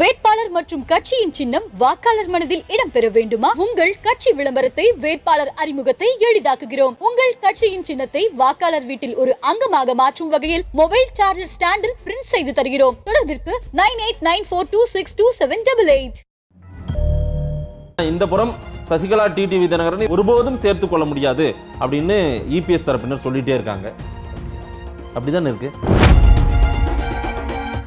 வேட்பாளர் மற்றும் கட்சியின் சின்னம் வாக்காளர் மனதில் இடம்பெற வேண்டுமா உங்கள் கட்சி விளம்பரத்தை வேட்பாளர் அறிமுகத்தை எளிதாக்குகிறோம் உங்கள் கட்சியின் சின்னத்தை வாக்காளர் வீட்டில் ஒரு அங்கமாக மாற்றும் வகையில் மொபைல் சார்ஜர் ஸ்டாண்டில் பிரிண்ட் செய்து தருகிறோம் தொடர்பிற்கு nine eight nine four two six two seven double eight இந்த புறம் சசிகலா டிடிவி தினகரனை ஒருபோதும் சேர்த்துக் கொள்ள முடியாது அப்படின்னு இபிஎஸ் தரப்பினர் சொல்லிட்டே இருக்காங்க அப்படிதான் இருக்கு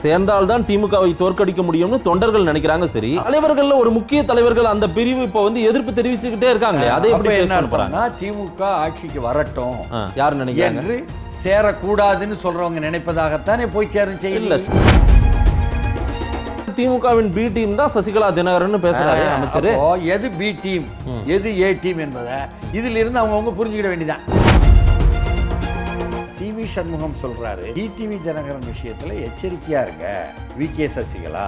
சேர்ந்தால் தான் திமுகவை தோற்கடிக்க முடியும்னு தொண்டர்கள் நினைக்கிறாங்க சரி தலைவர்கள் ஒரு முக்கிய தலைவர்கள் அந்த பிரிவு இப்ப வந்து எதிர்ப்பு தெரிவிச்சுக்கிட்டே இருக்காங்களே அதை எப்படி போறாங்க திமுக ஆட்சிக்கு வரட்டும் யார் நினைக்கிறாங்க சேரக்கூடாதுன்னு சொல்றவங்க நினைப்பதாகத்தானே போய் சேரும் செய்யல திமுகவின் பி டீம் தான் சசிகலா தினகரன் பேசுறாரு அமைச்சர் எது பி டீம் எது ஏ டீம் என்பதை இதிலிருந்து அவங்கவுங்க புரிஞ்சுக்கிட வேண்டியதான் சி வி சண்முகம் சொல்கிறாரு டிடிவி தினகரன் விஷயத்தில் எச்சரிக்கையாக இருங்க வி கே சசிகலா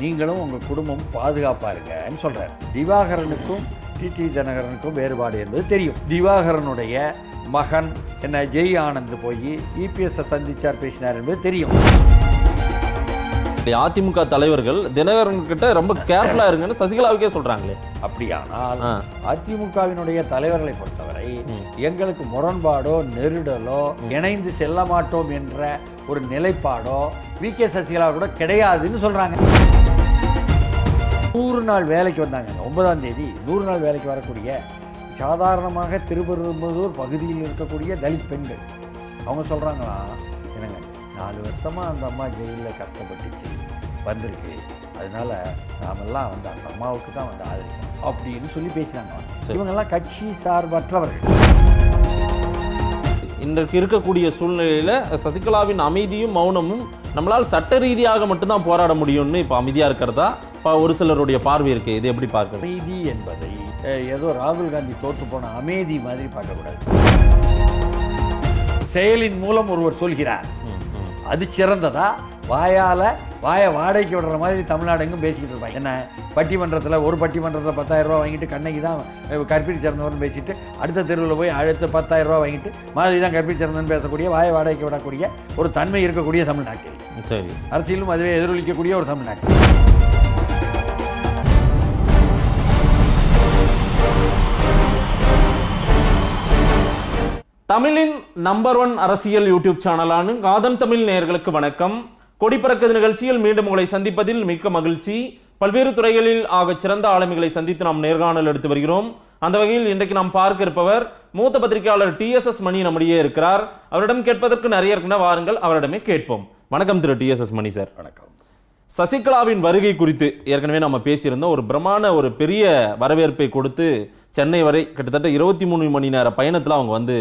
நீங்களும் உங்கள் குடும்பம் பாதுகாப்பாக இருங்கன்னு சொல்கிறார் திவாகரனுக்கும் டிடிவி தினகரனுக்கும் வேறுபாடு என்பது தெரியும் திவாகரனுடைய மகன் என்ன ஜெய் ஆனந்த் போய் இபிஎஸ் சந்தித்தார் பேசினார் என்பது தெரியும் அதிமுக தலைவர்கள் தினகரன் கிட்ட ரொம்ப கேர்ஃபுல்லா இருங்கன்னு சசிகலாவுக்கே சொல்றாங்களே அப்படியானால் அதிமுகவினுடைய தலைவர்களை பொறுத்தவரை எங்களுக்கு முரண்பாடோ நெருடலோ இணைந்து செல்ல மாட்டோம் என்ற ஒரு நிலைப்பாடோ வி கே சசிகலா கூட கிடையாதுன்னு சொல்றாங்க நூறு நாள் வேலைக்கு வந்தாங்க ஒன்பதாம் தேதி நூறு நாள் வேலைக்கு வரக்கூடிய சாதாரணமாக திருப்பெரும்புதூர் பகுதியில் இருக்கக்கூடிய தலித் பெண்கள் அவங்க சொல்கிறாங்களா நாலு வருஷமாக அந்த அம்மா ஜெயிலில் கஷ்டப்பட்டுச்சு வந்திருக்கு அதனால் நாமெல்லாம் வந்து அந்த அம்மாவுக்கு தான் வந்து ஆதரிக்கணும் அப்படின்னு சொல்லி பேசினாங்க இவங்கெல்லாம் கட்சி சார்பற்றவர்கள் இன்றைக்கு இருக்கக்கூடிய சூழ்நிலையில் சசிகலாவின் அமைதியும் மௌனமும் நம்மளால் சட்ட ரீதியாக மட்டும்தான் போராட முடியும்னு இப்போ அமைதியாக இருக்கிறதா இப்போ ஒரு சிலருடைய பார்வை இருக்குது இது எப்படி பார்க்க அமைதி என்பதை ஏதோ ராகுல் காந்தி தோற்று போன அமைதி மாதிரி பார்க்கக்கூடாது செயலின் மூலம் ஒருவர் சொல்கிறார் அது சிறந்ததா வாயால் வாயை வாடகைக்கு விடுற மாதிரி தமிழ்நாடு எங்கும் பேசிக்கிட்டு இருப்பாங்க என்ன பட்டிமன்றத்தில் ஒரு பட்டிமன்றத்தில் பத்தாயிரம் ரூபா வாங்கிட்டு கண்ணைக்கு தான் கற்பிடி சிறந்தவர்னு பேசிட்டு அடுத்த தெருவில் போய் அடுத்த பத்தாயிரம் ரூபா வாங்கிட்டு மாதிரி தான் கற்பிடி சிறந்தன்னு பேசக்கூடிய வாயை வாடகைக்கு விடக்கூடிய ஒரு தன்மை இருக்கக்கூடிய தமிழ்நாட்டில் சரி அரசியலும் அதுவே எதிரொலிக்கக்கூடிய ஒரு தமிழ்நாட்டில் தமிழின் நம்பர் ஒன் அரசியல் யூடியூப் சேனலான காதன் தமிழ் நேயர்களுக்கு வணக்கம் கொடிப்பறக்க நிகழ்ச்சியில் மீண்டும் உங்களை சந்திப்பதில் மிக்க மகிழ்ச்சி பல்வேறு துறைகளில் ஆக சிறந்த ஆளுமைகளை சந்தித்து நாம் நேர்காணல் எடுத்து வருகிறோம் அந்த வகையில் இன்றைக்கு நாம் பார்க்க இருப்பவர் மூத்த பத்திரிகையாளர் டி எஸ் எஸ் மணி நம்முடையே இருக்கிறார் அவரிடம் கேட்பதற்கு நிறைய இருக்குன்னா வாருங்கள் அவரிடமே கேட்போம் வணக்கம் திரு T S S Mani sir வணக்கம் சசிகலாவின் வருகை குறித்து ஏற்கனவே நம்ம பேசியிருந்தோம் ஒரு பிரமாண ஒரு பெரிய வரவேற்பை கொடுத்து சென்னை வரை கிட்டத்தட்ட இருபத்தி மூணு மணி நேர பயணத்தில் அவங்க வந்து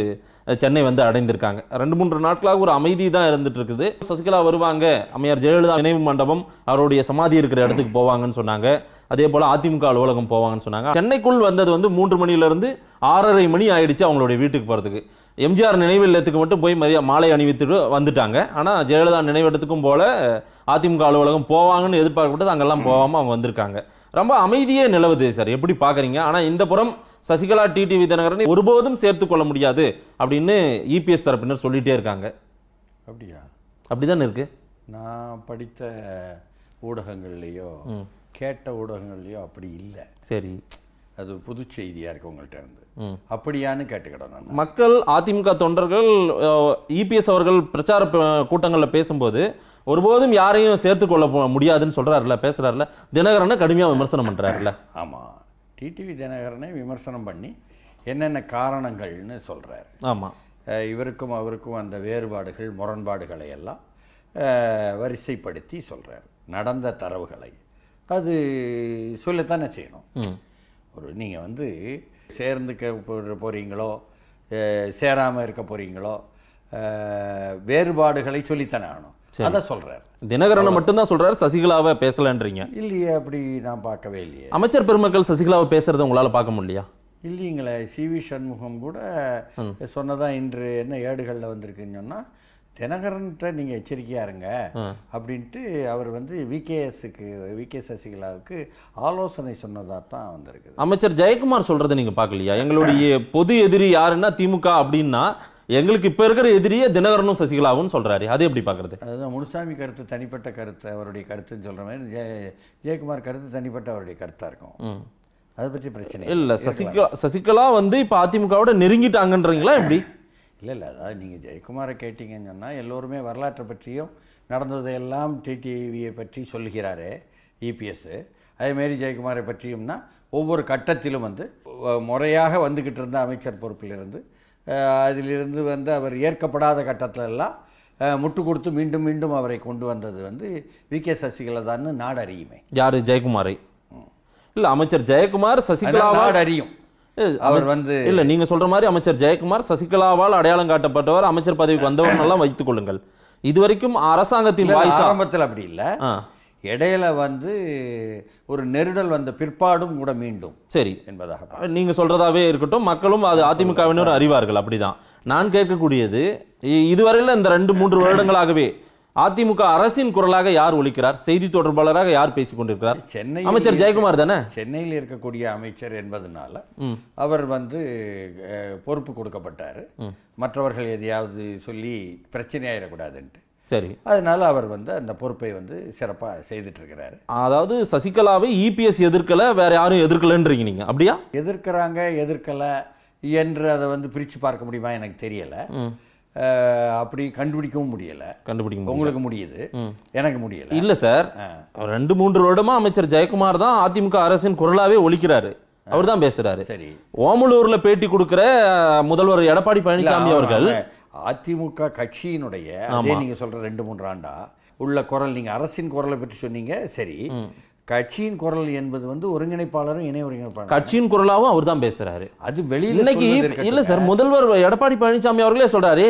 சென்னை வந்து அடைந்திருக்காங்க ரெண்டு மூன்று நாட்களாக ஒரு அமைதி தான் இருந்துட்டு இருக்குது சசிகலா வருவாங்க அம்மையார் ஜெயலலிதா நினைவு மண்டபம் அவருடைய சமாதி இருக்கிற இடத்துக்கு போவாங்கன்னு சொன்னாங்க அதே போல் அதிமுக அலுவலகம் போவாங்கன்னு சொன்னாங்க சென்னைக்குள் வந்தது வந்து மூன்று மணிலேருந்து ஆறரை மணி ஆயிடுச்சு அவங்களுடைய வீட்டுக்கு போகிறதுக்கு எம்ஜிஆர் நினைவு இல்லத்துக்கு மட்டும் போய் மரியா மாலை அணிவித்துட்டு வந்துட்டாங்க ஆனால் ஜெயலலிதா நினைவிடத்துக்கும் போல அதிமுக அலுவலகம் போவாங்கன்னு எதிர்பார்க்கப்பட்டது அங்கெல்லாம் போகாமல் அவங்க வந்திருக்காங்க ரொம்ப அமைதியே நிலவுது சார் எப்படி பார்க்குறீங்க ஆனால் இந்த புறம் சசிகலா டிடி விதிநகரனை ஒருபோதும் சேர்த்து கொள்ள முடியாது அப்படின்னு இபிஎஸ் தரப்பினர் சொல்லிகிட்டே இருக்காங்க அப்படியா அப்படி தானே இருக்குது நான் படித்த ஊடகங்கள்லேயோ கேட்ட ஊடகங்கள்லேயோ அப்படி இல்லை சரி அது புது செய்தியா இருக்கு உங்கள்கிட்ட இருந்து அப்படியான்னு கேட்டுக்கிடணும் மக்கள் அதிமுக தொண்டர்கள் இபிஎஸ் அவர்கள் பிரச்சார கூட்டங்களில் பேசும்போது ஒருபோதும் யாரையும் சேர்த்து கொள்ள முடியாதுன்னு சொல்றாருல பேசுறாருல தினகரனை கடுமையாக விமர்சனம் பண்றாருல ஆமா டிடிவி தினகரனை விமர்சனம் பண்ணி என்னென்ன காரணங்கள்னு சொல்கிறாரு ஆமாம் இவருக்கும் அவருக்கும் அந்த வேறுபாடுகள் முரண்பாடுகளை எல்லாம் வரிசைப்படுத்தி சொல்றாரு நடந்த தரவுகளை அது சொல்லத்தானே செய்யணும் ஒரு நீங்கள் வந்து சேர்ந்துக்க போகிறீங்களோ சேராமல் இருக்க போகிறீங்களோ வேறுபாடுகளை சொல்லித்தானே ஆகணும் அதான் சொல்கிறார் தினகரனை மட்டும்தான் சொல்கிறார் சசிகலாவை பேசலன்றீங்க இல்லையே அப்படி நான் பார்க்கவே இல்லையே அமைச்சர் பெருமக்கள் சசிகலாவை பேசுகிறத உங்களால் பார்க்க முடியலையா இல்லைங்களே சி வி சண்முகம் கூட சொன்னதான் இன்று என்ன ஏடுகளில் வந்திருக்குன்னு சொன்னால் தினகரன்ட்ட நீங்கள் எச்சரிக்கையாக இருங்க அப்படின்ட்டு அவர் வந்து விகேஎஸுக்கு விகே சசிகலாவுக்கு ஆலோசனை சொன்னதாக தான் வந்திருக்கு அமைச்சர் ஜெயக்குமார் சொல்கிறத நீங்கள் பார்க்கலையா எங்களுடைய பொது எதிரி யாருன்னா திமுக அப்படின்னா எங்களுக்கு இப்போ இருக்கிற எதிரியே தினகரனும் சசிகலாவும் சொல்கிறாரு அது எப்படி பார்க்குறது அதுதான் முனுசாமி கருத்து தனிப்பட்ட கருத்து அவருடைய கருத்துன்னு சொல்கிற மாதிரி ஜெய ஜெயக்குமார் கருத்து தனிப்பட்ட அவருடைய கருத்தாக இருக்கும் அதை பற்றி பிரச்சனை இல்லை சசிகலா சசிகலா வந்து இப்போ அதிமுகவோட நெருங்கிட்டாங்கன்றீங்களா எப்படி இல்லை இல்லை அதாவது நீங்கள் ஜெயக்குமாரை கேட்டிங்கன்னு சொன்னால் எல்லோருமே வரலாற்றை பற்றியும் நடந்ததையெல்லாம் டிடிவியை பற்றி சொல்கிறாரு இபிஎஸ்ஸு e அதேமாரி ஜெயக்குமாரை பற்றியும்னா ஒவ்வொரு கட்டத்திலும் வந்து முறையாக வந்துக்கிட்டு இருந்த அமைச்சர் பொறுப்பிலிருந்து அதிலிருந்து வந்து அவர் ஏற்கப்படாத கட்டத்திலெல்லாம் முட்டு கொடுத்து மீண்டும் மீண்டும் அவரை கொண்டு வந்தது வந்து வி கே சசிகலா தான் நாடு அறியுமே யார் ஜெயக்குமாரை இல்லை அமைச்சர் ஜெயக்குமார் சசிகலா நாடு அறியும் அவர் வந்து இல்ல நீங்க சொல்ற மாதிரி அமைச்சர் ஜெயக்குமார் சசிகலாவால் அடையாளம் காட்டப்பட்டவர் அமைச்சர் பதவிக்கு வந்தவர் எல்லாம் வைத்துக் கொள்ளுங்கள் இது வரைக்கும் அரசாங்கத்தின் வாய்ஸ் ஆரம்பத்தில் அப்படி இல்லை இடையில வந்து ஒரு நெருடல் வந்த பிற்பாடும் கூட மீண்டும் சரி என்பதாக நீங்க சொல்றதாவே இருக்கட்டும் மக்களும் அது அதிமுகவினர் அறிவார்கள் அப்படிதான் நான் கேட்கக்கூடியது இதுவரையில் இந்த ரெண்டு மூன்று வருடங்களாகவே அதிமுக அரசின் குரலாக யார் ஒழிக்கிறார் செய்தி தொடர்பாளராக யார் பேசிக் கொண்டிருக்கிறார் சென்னை அமைச்சர் ஜெயக்குமார் தானே சென்னையில் இருக்கக்கூடிய அமைச்சர் என்பதனால அவர் வந்து பொறுப்பு கொடுக்கப்பட்டார் மற்றவர்கள் எதையாவது சொல்லி பிரச்சனை ஆயிடக்கூடாதுன்ட்டு சரி அதனால அவர் வந்து அந்த பொறுப்பை வந்து சிறப்பாக செய்துட்டு இருக்கிறாரு அதாவது சசிகலாவை இபிஎஸ் எதிர்க்கல வேற யாரும் எதிர்க்கலன்றீங்க நீங்க அப்படியா எதிர்க்கிறாங்க எதிர்க்கல என்று அதை வந்து பிரித்து பார்க்க முடியுமா எனக்கு தெரியலை அப்படி கண்டுபிடிக்கவும் முடியல கண்டுபிடிக்க உங்களுக்கு முடியுது எனக்கு முடியல இல்ல சார் ரெண்டு மூன்று வருடமா அமைச்சர் ஜெயக்குமார் தான் அதிமுக அரசின் குரலாவே ஒழிக்கிறாரு அவர் தான் பேசுறாரு சரி ஓமலூர்ல பேட்டி கொடுக்கிற முதல்வர் எடப்பாடி பழனிசாமி அவர்கள் அதிமுக கட்சியினுடைய நீங்க சொல்ற ரெண்டு மூன்று ஆண்டா உள்ள குரல் நீங்க அரசின் குரலை பற்றி சொன்னீங்க சரி கட்சியின் குரல் என்பது வந்து ஒருங்கிணைப்பாளரும் இணை ஒருங்கிணைப்பாளர் கட்சியின் குரலாகவும் அவர் தான் பேசுறாரு அது வெளியில் இன்னைக்கு இல்லை சார் முதல்வர் எடப்பாடி பழனிசாமி அவர்களே சொல்றாரு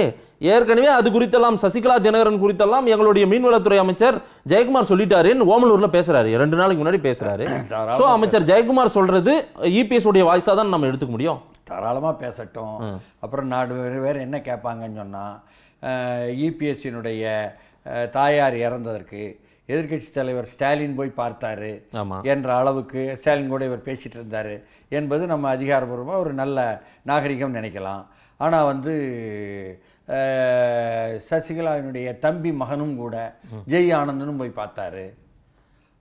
ஏற்கனவே அது குறித்தெல்லாம் சசிகலா தினகரன் குறித்தெல்லாம் எங்களுடைய மீன்வளத்துறை அமைச்சர் ஜெயக்குமார் சொல்லிட்டாருன்னு ஓமலூர்ல பேசுறாரு ரெண்டு நாளைக்கு முன்னாடி பேசுறாரு ஸோ அமைச்சர் ஜெயக்குமார் சொல்றது இபிஎஸ் e உடைய வாய்ஸாக தான் நம்ம எடுத்துக்க முடியும் தாராளமாக பேசட்டும் அப்புறம் நாடு வேறு என்ன கேட்பாங்கன்னு சொன்னால் இபிஎஸ்சினுடைய e தாயார் இறந்ததற்கு எதிர்கட்சி தலைவர் ஸ்டாலின் போய் பார்த்தாரு என்ற அளவுக்கு ஸ்டாலின் கூட இவர் பேசிகிட்டு இருந்தார் என்பது நம்ம அதிகாரபூர்வமாக ஒரு நல்ல நாகரிகம் நினைக்கலாம் ஆனால் வந்து சசிகலாவினுடைய தம்பி மகனும் கூட ஜெய் ஆனந்தனும் போய் பார்த்தாரு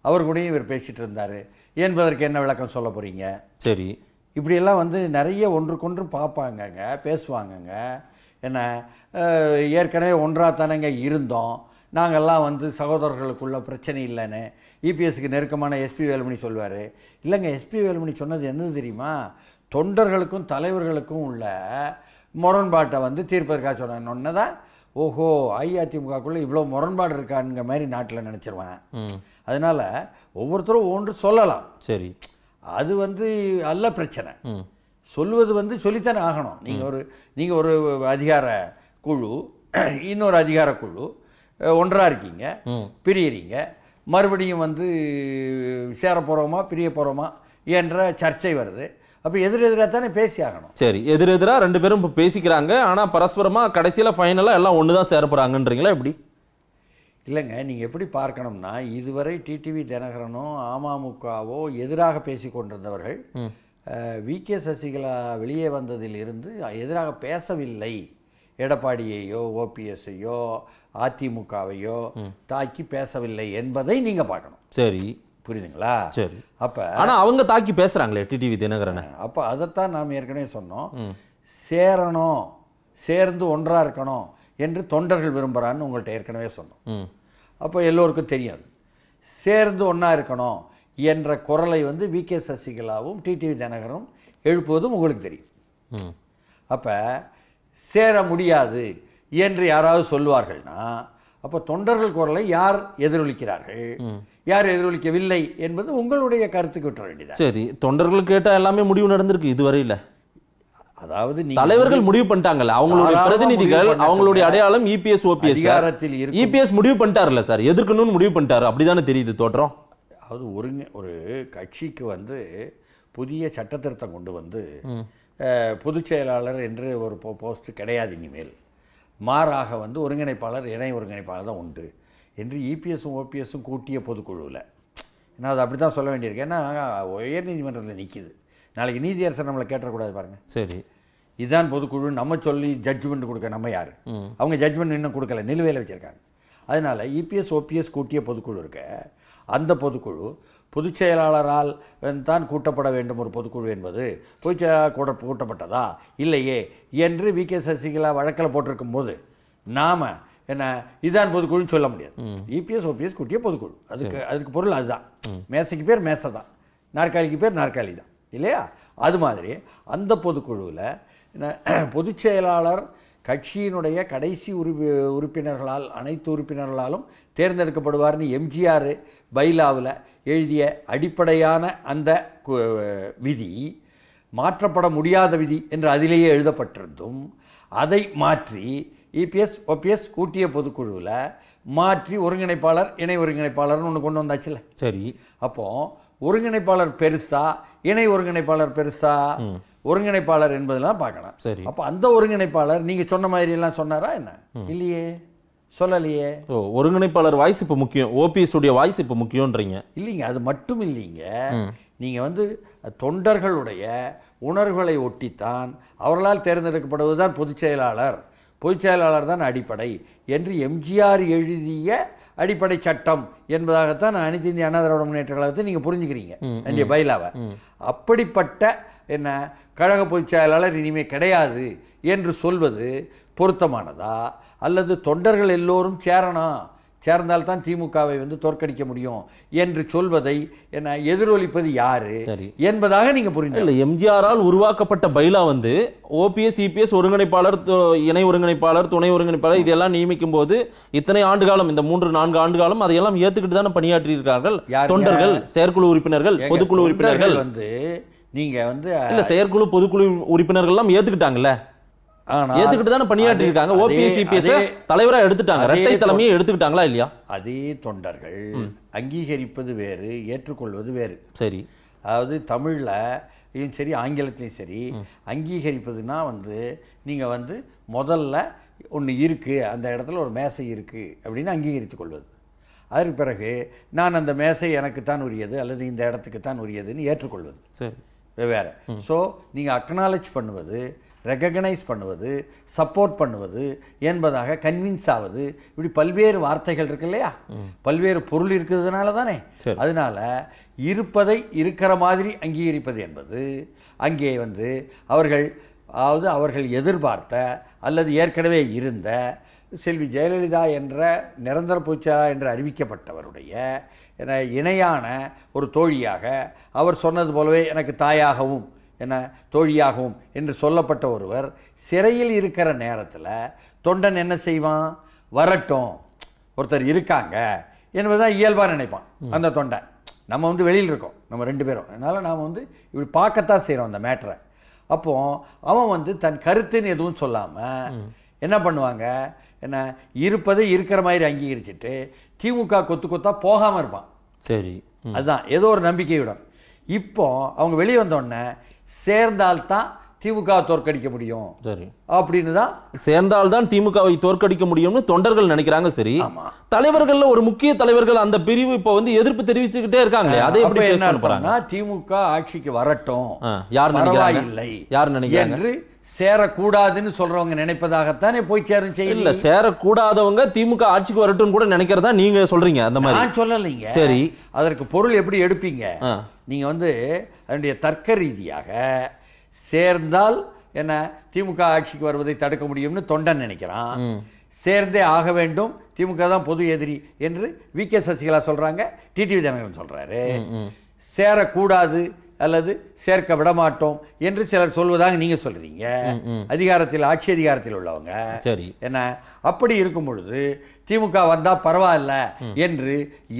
அவர் கூடயும் இவர் பேசிகிட்டு இருந்தார் என்பதற்கு என்ன விளக்கம் சொல்ல போகிறீங்க சரி இப்படியெல்லாம் வந்து நிறைய ஒன்றுக்கொன்று பார்ப்பாங்கங்க பேசுவாங்கங்க என்ன ஏற்கனவே ஒன்றாக தானேங்க இருந்தோம் நாங்கள்லாம் வந்து சகோதரர்களுக்குள்ள பிரச்சனை இல்லைன்னு இபிஎஸ்க்கு e நெருக்கமான எஸ்பி வேலுமணி சொல்வார் இல்லைங்க எஸ்பி வேலுமணி சொன்னது என்னது தெரியுமா தொண்டர்களுக்கும் தலைவர்களுக்கும் உள்ள முரண்பாட்டை வந்து தீர்ப்பதற்காக சொன்னாங்க ஒன்றதான் ஓஹோ அஇஅதிமுகக்குள்ளே இவ்வளோ முரண்பாடு இருக்காங்க மாதிரி நாட்டில் நினச்சிருவேன் அதனால் ஒவ்வொருத்தரும் ஒன்று சொல்லலாம் சரி அது வந்து அல்ல பிரச்சனை சொல்லுவது வந்து சொல்லித்தானே ஆகணும் நீங்கள் ஒரு நீங்கள் ஒரு அதிகார குழு இன்னொரு அதிகார குழு ஒன்றா இருக்கீங்க பிரியறீங்க மறுபடியும் வந்து சேர போகிறோமா பிரிய போகிறோமா என்ற சர்ச்சை வருது அப்போ எதிரெதிராக தானே பேசி ஆகணும் சரி எதிரெதிராக ரெண்டு பேரும் இப்போ பேசிக்கிறாங்க ஆனால் பரஸ்பரமாக கடைசியில் ஃபைனலாக எல்லாம் ஒன்று தான் சேர போகிறாங்கன்றீங்களா எப்படி இல்லைங்க நீங்கள் எப்படி பார்க்கணும்னா இதுவரை டிடிவி தினகரனோ அமமுகவோ எதிராக பேசி கொண்டிருந்தவர்கள் வி கே சசிகலா வெளியே வந்ததில் இருந்து எதிராக பேசவில்லை எடப்பாடியையோ ஓபிஎஸ்ஸையோ அதிமுகவையோ தாக்கி பேசவில்லை என்பதை நீங்கள் பார்க்கணும் சரி புரியுதுங்களா சரி அப்போ ஆனால் அவங்க தாக்கி பேசுகிறாங்களே டிடிவி தினகரன் அப்போ அதைத்தான் நாம் ஏற்கனவே சொன்னோம் சேரணும் சேர்ந்து ஒன்றாக இருக்கணும் என்று தொண்டர்கள் விரும்புகிறான்னு உங்கள்கிட்ட ஏற்கனவே சொன்னோம் அப்போ எல்லோருக்கும் தெரியாது சேர்ந்து ஒன்றா இருக்கணும் என்ற குரலை வந்து வி கே சசிகலாவும் டிடிவி தினகரும் எழுப்புவதும் உங்களுக்கு தெரியும் அப்போ சேர முடியாது என்று யாராவது சொல்வார்கள்னா அப்போ தொண்டர்கள் குரலை யார் எதிரொலிக்கிறார்கள் யார் எதிரொலிக்கவில்லை என்பது உங்களுடைய கருத்துக்கு விட்ட வேண்டியது சரி தொண்டர்கள் கேட்டால் எல்லாமே முடிவு நடந்திருக்கு இதுவரையில் அதாவது தலைவர்கள் முடிவு பண்ணிட்டாங்கல்ல அவங்களுடைய பிரதிநிதிகள் அவங்களுடைய அடையாளம் இபிஎஸ் e ஓபிஎஸ் அதிகாரத்தில் இபிஎஸ் e முடிவு பண்ணிட்டார்ல சார் எதிர்க்கணும்னு முடிவு பண்ணிட்டாரு அப்படிதானே தெரியுது தோற்றம் அதாவது ஒருங்க ஒரு கட்சிக்கு வந்து புதிய சட்டத்திருத்தம் கொண்டு வந்து பொதுச் செயலாளர் என்று ஒரு போஸ்ட் கிடையாது இனிமேல் மாறாக வந்து ஒருங்கிணைப்பாளர் இணை ஒருங்கிணைப்பாளர் தான் உண்டு என்று இபிஎஸும் ஓபிஎஸும் கூட்டிய பொதுக்குழுவில் நான் அது அப்படி தான் சொல்ல வேண்டியிருக்கு ஏன்னா உயர் நீதிமன்றத்தில் நிற்கிது நாளைக்கு நீதியரசர் நம்மளை கேட்டக்கூடாது பாருங்கள் சரி இதுதான் பொதுக்குழு நம்ம சொல்லி ஜட்ஜ்மெண்ட் கொடுக்க நம்ம யார் அவங்க ஜட்ஜ்மெண்ட் இன்னும் கொடுக்கல நிலுவையில் வச்சுருக்காங்க அதனால் இபிஎஸ் ஓபிஎஸ் கூட்டிய பொதுக்குழு இருக்க அந்த பொதுக்குழு பொதுச் செயலாளரால் தான் கூட்டப்பட வேண்டும் ஒரு பொதுக்குழு என்பது பொதுச் கூட கூட்டப்பட்டதா இல்லையே என்று வி கே சசிகலா வழக்கில் போட்டிருக்கும் போது நாம் என்ன இதுதான் பொதுக்குழுன்னு சொல்ல முடியாது இபிஎஸ் ஓபிஎஸ் கூட்டிய பொதுக்குழு அதுக்கு அதுக்கு பொருள் அதுதான் மேசைக்கு பேர் மேசை தான் நாற்காலிக்கு பேர் நாற்காலி தான் இல்லையா அது மாதிரி அந்த பொதுக்குழுவில் பொதுச் செயலாளர் கட்சியினுடைய கடைசி உறுப்பி உறுப்பினர்களால் அனைத்து உறுப்பினர்களாலும் தேர்ந்தெடுக்கப்படுவார்னு எம்ஜிஆர் பைலாவில் எழுதிய அடிப்படையான அந்த விதி மாற்றப்பட முடியாத விதி என்று அதிலேயே எழுதப்பட்டிருந்தும் அதை மாற்றி இபிஎஸ் ஓபிஎஸ் கூட்டிய பொதுக்குழுவில் மாற்றி ஒருங்கிணைப்பாளர் இணை ஒருங்கிணைப்பாளர்னு ஒன்று கொண்டு வந்தாச்சுல சரி அப்போது ஒருங்கிணைப்பாளர் பெருசா இணை ஒருங்கிணைப்பாளர் பெருசா ஒருங்கிணைப்பாளர் என்பதெல்லாம் பார்க்கலாம் சரி அப்போ அந்த ஒருங்கிணைப்பாளர் நீங்கள் சொன்ன மாதிரியெல்லாம் சொன்னாரா என்ன இல்லையே சொல்லலையே ஓ ஒருங்கிணைப்பாளர் வாய்ஸ் இப்போ முக்கியம் ஓபிஎஸ் உடைய வாய்ஸ் இப்போ முக்கியன்றீங்க இல்லைங்க அது மட்டும் இல்லைங்க நீங்கள் வந்து தொண்டர்களுடைய உணர்வுகளை ஒட்டித்தான் அவர்களால் தேர்ந்தெடுக்கப்படுவது தான் பொதுச் செயலாளர் பொதுச் செயலாளர் தான் அடிப்படை என்று எம்ஜிஆர் எழுதிய அடிப்படை சட்டம் என்பதாகத்தான் அனைத்து இந்திய அண்ணா திராவிட முன்னேற்ற கழகத்தை நீங்கள் புரிஞ்சுக்கிறீங்க என்னுடைய பயிலாவை அப்படிப்பட்ட என்ன கழக பொதுச் செயலாளர் இனிமேல் கிடையாது என்று சொல்வது பொருத்தமானதா அல்லது தொண்டர்கள் எல்லோரும் சேரணும் சேர்ந்தால்தான் திமுகவை வந்து தோற்கடிக்க முடியும் என்று சொல்வதை என்ன எதிரொலிப்பது யாரு என்பதாக நீங்க புரிஞ்சு இல்லை எம்ஜிஆரால் உருவாக்கப்பட்ட பைலா வந்து ஓபிஎஸ் இபிஎஸ் ஒருங்கிணைப்பாளர் இணை ஒருங்கிணைப்பாளர் துணை ஒருங்கிணைப்பாளர் இதெல்லாம் நியமிக்கும் போது இத்தனை ஆண்டு காலம் இந்த மூன்று நான்கு ஆண்டு காலம் அதையெல்லாம் ஏத்துக்கிட்டு தானே பணியாற்றி இருக்கார்கள் தொண்டர்கள் செயற்குழு உறுப்பினர்கள் பொதுக்குழு உறுப்பினர்கள் வந்து நீங்க வந்து இல்ல செயற்குழு பொதுக்குழு உறுப்பினர்கள் எல்லாம் ஏத்துக்கிட்டாங்கல்ல ஏத்துக்கிட்டு தானே பணியாற்றி இருக்காங்க ஓபிஎஸ் சிபிஎஸ் எடுத்துட்டாங்க இரட்டை எடுத்துக்கிட்டாங்களா இல்லையா அதே தொண்டர்கள் அங்கீகரிப்பது வேறு ஏற்றுக்கொள்வது வேறு சரி அதாவது தமிழில் சரி ஆங்கிலத்திலையும் சரி அங்கீகரிப்பதுனா வந்து நீங்கள் வந்து முதல்ல ஒன்று இருக்கு அந்த இடத்துல ஒரு மேசை இருக்கு அப்படின்னு அங்கீகரித்து கொள்வது அதற்கு பிறகு நான் அந்த மேசை எனக்குத்தான் உரியது அல்லது இந்த இடத்துக்கு தான் உரியதுன்னு ஏற்றுக்கொள்வது சரி வெவ்வேறு ஸோ நீங்கள் அக்னாலேஜ் பண்ணுவது ரெக்கக்னைஸ் பண்ணுவது சப்போர்ட் பண்ணுவது என்பதாக கன்வின்ஸ் ஆவது இப்படி பல்வேறு வார்த்தைகள் இருக்கு இல்லையா பல்வேறு பொருள் இருக்கிறதுனால தானே அதனால இருப்பதை இருக்கிற மாதிரி அங்கீகரிப்பது என்பது அங்கே வந்து அவர்கள் அதாவது அவர்கள் எதிர்பார்த்த அல்லது ஏற்கனவே இருந்த செல்வி ஜெயலலிதா என்ற நிரந்தர பூச்சாரா என்று அறிவிக்கப்பட்டவருடைய என இணையான ஒரு தோழியாக அவர் சொன்னது போலவே எனக்கு தாயாகவும் என தோழியாகவும் என்று சொல்லப்பட்ட ஒருவர் சிறையில் இருக்கிற நேரத்தில் தொண்டன் என்ன செய்வான் வரட்டும் ஒருத்தர் இருக்காங்க என்பதுதான் இயல்பாக நினைப்பான் அந்த தொண்டை நம்ம வந்து வெளியில் இருக்கோம் நம்ம ரெண்டு பேரும் அதனால் நாம் வந்து இப்படி பார்க்கத்தான் செய்கிறோம் அந்த மேட்ரை அப்போ அவன் வந்து தன் கருத்துன்னு எதுவும் சொல்லாமல் என்ன பண்ணுவாங்க என்ன இருப்பதை இருக்கிற மாதிரி அங்கீகரிச்சுட்டு திமுக கொத்து கொத்தா போகாமல் இருப்பான் சரி அதுதான் ஏதோ ஒரு நம்பிக்கையுடன் இப்போ அவங்க வெளியே வந்தோடனே சேர்ந்தால்தான் திமுக தோற்கடிக்க முடியும் சரி அப்படின்னு தான் சேர்ந்தால்தான் திமுகவை தோற்கடிக்க முடியும்னு தொண்டர்கள் நினைக்கிறாங்க சரி தலைவர்கள்ல ஒரு முக்கிய தலைவர்கள் அந்த பிரிவு இப்போ வந்து எதிர்ப்பு தெரிவிச்சுக்கிட்டே இருக்காங்க அதை எப்படி என்ன திமுக ஆட்சிக்கு வரட்டும் யார் நினைக்கிறாங்க இல்லை யார் நினைக்கிறாங்க என்று சேரக்கூடாதுன்னு சொல்றவங்க நினைப்பதாகத்தானே போய் சேரும் செய்ய இல்ல சேரக்கூடாதவங்க திமுக ஆட்சிக்கு வரட்டும் கூட நினைக்கிறதா நீங்க சொல்றீங்க அந்த மாதிரி நான் சொல்லலைங்க சரி அதற்கு பொருள் எப்படி எடுப்பீங்க நீங்க வந்து அதனுடைய தர்க்க ரீதியாக சேர்ந்தால் என்ன திமுக ஆட்சிக்கு வருவதை தடுக்க முடியும்னு தொண்டன் நினைக்கிறான் சேர்ந்தே ஆக வேண்டும் திமுக தான் பொது எதிரி என்று வி கே சசிகலா சொல்றாங்க டிடிவி தினகரன் சொல்றாரு சேரக்கூடாது அல்லது சேர்க்க விடமாட்டோம் என்று சிலர் சொல்வதாக நீங்க சொல்றீங்க அதிகாரத்தில் ஆட்சி அதிகாரத்தில் உள்ளவங்க சரி என்ன அப்படி இருக்கும் பொழுது திமுக வந்தா பரவாயில்ல என்று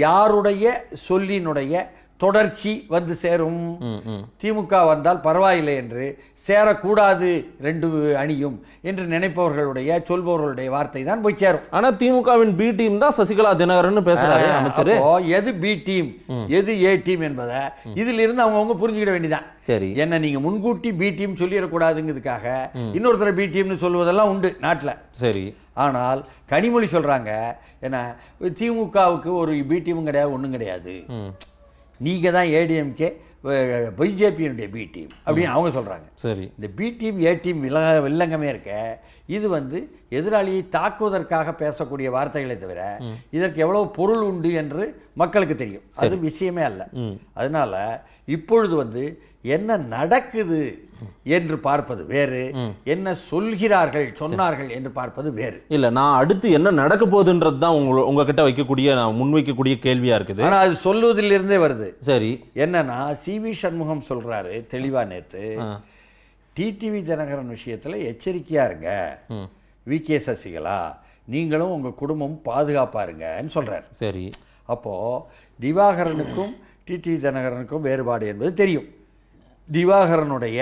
யாருடைய சொல்லினுடைய தொடர்ச்சி வந்து சேரும் திமுக வந்தால் பரவாயில்லை என்று சேரக்கூடாது ரெண்டு அணியும் என்று நினைப்பவர்களுடைய சொல்பவர்களுடைய வார்த்தை தான் போய் சேரும் ஆனா திமுகவின் பி டீம் தான் சசிகலா தினகரன் பேசுறாரு அமைச்சர் எது பி டீம் எது ஏ டீம் என்பதை இதுல இருந்து அவங்கவுங்க புரிஞ்சுக்கிட வேண்டியதான் சரி என்ன நீங்க முன்கூட்டி பி டீம் சொல்லிடக்கூடாதுங்கிறதுக்காக இன்னொருத்தர் பி டீம்னு சொல்வதெல்லாம் உண்டு நாட்டில் சரி ஆனால் கனிமொழி சொல்றாங்க ஏன்னா திமுகவுக்கு ஒரு பி டீமும் கிடையாது ஒன்றும் கிடையாது நீங்கள் தான் ஏடிஎம்கே பிஜேபியினுடைய பி டீம் அப்படின்னு அவங்க சொல்கிறாங்க சரி இந்த பி டீம் ஏ டீம் வில்லங்கமே இருக்க இது வந்து எதிராளியை தாக்குவதற்காக பேசக்கூடிய வார்த்தைகளை தவிர இதற்கு எவ்வளவு பொருள் உண்டு என்று மக்களுக்கு தெரியும் அது விஷயமே அல்ல அதனால இப்பொழுது வந்து என்ன நடக்குது என்று பார்ப்பது வேறு என்ன சொல்கிறார்கள் சொன்னார்கள் என்று பார்ப்பது வேறு இல்ல நான் அடுத்து என்ன நடக்க போகுதுன்றது தான் உங்க உங்ககிட்ட வைக்கக்கூடிய நான் முன்வைக்கக்கூடிய கேள்வியா இருக்குது ஆனா அது இருந்தே வருது சரி என்னன்னா சி வி சண்முகம் சொல்றாரு தெளிவா நேத்து டிடிவி தினகரன் விஷயத்தில் எச்சரிக்கையாக இருங்க வி கே சசிகலா நீங்களும் உங்கள் குடும்பமும் பாதுகாப்பாக இருங்கன்னு சொல்கிறார் சரி அப்போது திவாகரனுக்கும் டிடிவி தினகரனுக்கும் வேறுபாடு என்பது தெரியும் திவாகரனுடைய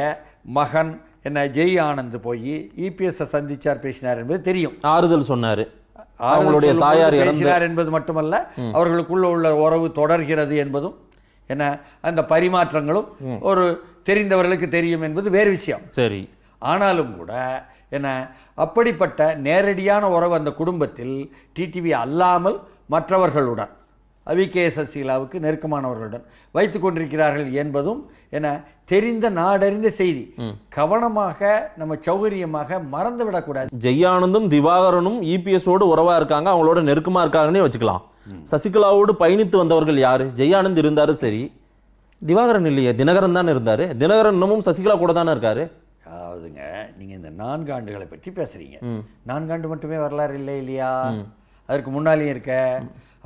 மகன் என்ன ஜெய் ஆனந்த் போய் இபிஎஸ்ஸை e சந்திச்சார் பேசினார் என்பது தெரியும் ஆறுதல் சொன்னார் அவங்களுடைய தாயார் பேசினார் என்பது மட்டுமல்ல அவர்களுக்குள்ள உள்ள உறவு தொடர்கிறது என்பதும் என்ன அந்த பரிமாற்றங்களும் ஒரு தெரிந்தவர்களுக்கு தெரியும் என்பது வேறு விஷயம் சரி ஆனாலும் கூட என்ன அப்படிப்பட்ட நேரடியான உறவு அந்த குடும்பத்தில் டிடிவி அல்லாமல் மற்றவர்களுடன் அவிகே சசிகலாவுக்கு நெருக்கமானவர்களுடன் வைத்துக் கொண்டிருக்கிறார்கள் என்பதும் என தெரிந்த நாடறிந்த செய்தி கவனமாக நம்ம சௌகரியமாக மறந்து விடக்கூடாது ஜெய்யானந்தும் திவாகரனும் இபிஎஸோடு உறவா இருக்காங்க அவங்களோட நெருக்கமா இருக்காங்கன்னே வச்சுக்கலாம் சசிகலாவோடு பயணித்து வந்தவர்கள் யாரு ஜெய்யானந்த் இருந்தாரு சரி திவாகரன் இல்லையே தினகரன் தானே இருந்தார் தினகரன் இன்னமும் சசிகலா கூட தானே இருக்கார் அதாவதுங்க நீங்கள் இந்த நான்கு ஆண்டுகளை பற்றி பேசுகிறீங்க நான்காண்டு மட்டுமே வரலாறு இல்லை இல்லையா அதற்கு முன்னாலேயும் இருக்க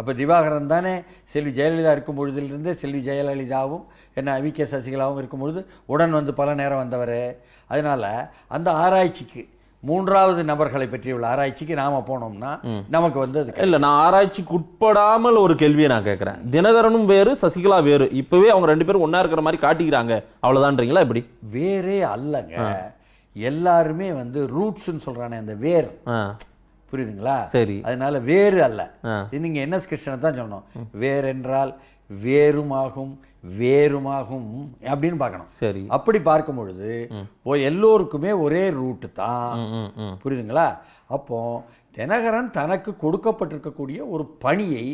அப்போ திவாகரன் தானே செல்வி ஜெயலலிதா இருக்கும் பொழுதுலேருந்து செல்வி ஜெயலலிதாவும் என்ன வி கே சசிகலாவும் இருக்கும் பொழுது உடன் வந்து பல நேரம் வந்தவர் அதனால் அந்த ஆராய்ச்சிக்கு மூன்றாவது நபர்களை பற்றி உள்ள ஆராய்ச்சிக்கு நாம போனோம்னா நமக்கு வந்து அது இல்லை நான் ஆராய்ச்சிக்கு உட்படாமல் ஒரு கேள்வியை நான் கேட்குறேன் தினகரனும் வேறு சசிகலா வேறு இப்போவே அவங்க ரெண்டு பேரும் ஒன்னா இருக்கிற மாதிரி காட்டிக்கிறாங்க அவ்வளோதான்றீங்களா இப்படி வேறே அல்லங்க எல்லாருமே வந்து ரூட்ஸ்ன்னு சொல்றானே அந்த வேர் புரியுதுங்களா சரி அதனால வேறு அல்ல நீங்க என்ன கிருஷ்ணன் தான் சொன்னோம் வேறென்றால் என்றால் வேறுமாகும் வேறுமாகும் அப்படின்னு பார்க்கணும் சரி அப்படி பார்க்கும் பொழுது எல்லோருக்குமே ஒரே ரூட்டு தான் புரியுதுங்களா அப்போ தினகரன் தனக்கு கொடுக்கப்பட்டிருக்கக்கூடிய ஒரு பணியை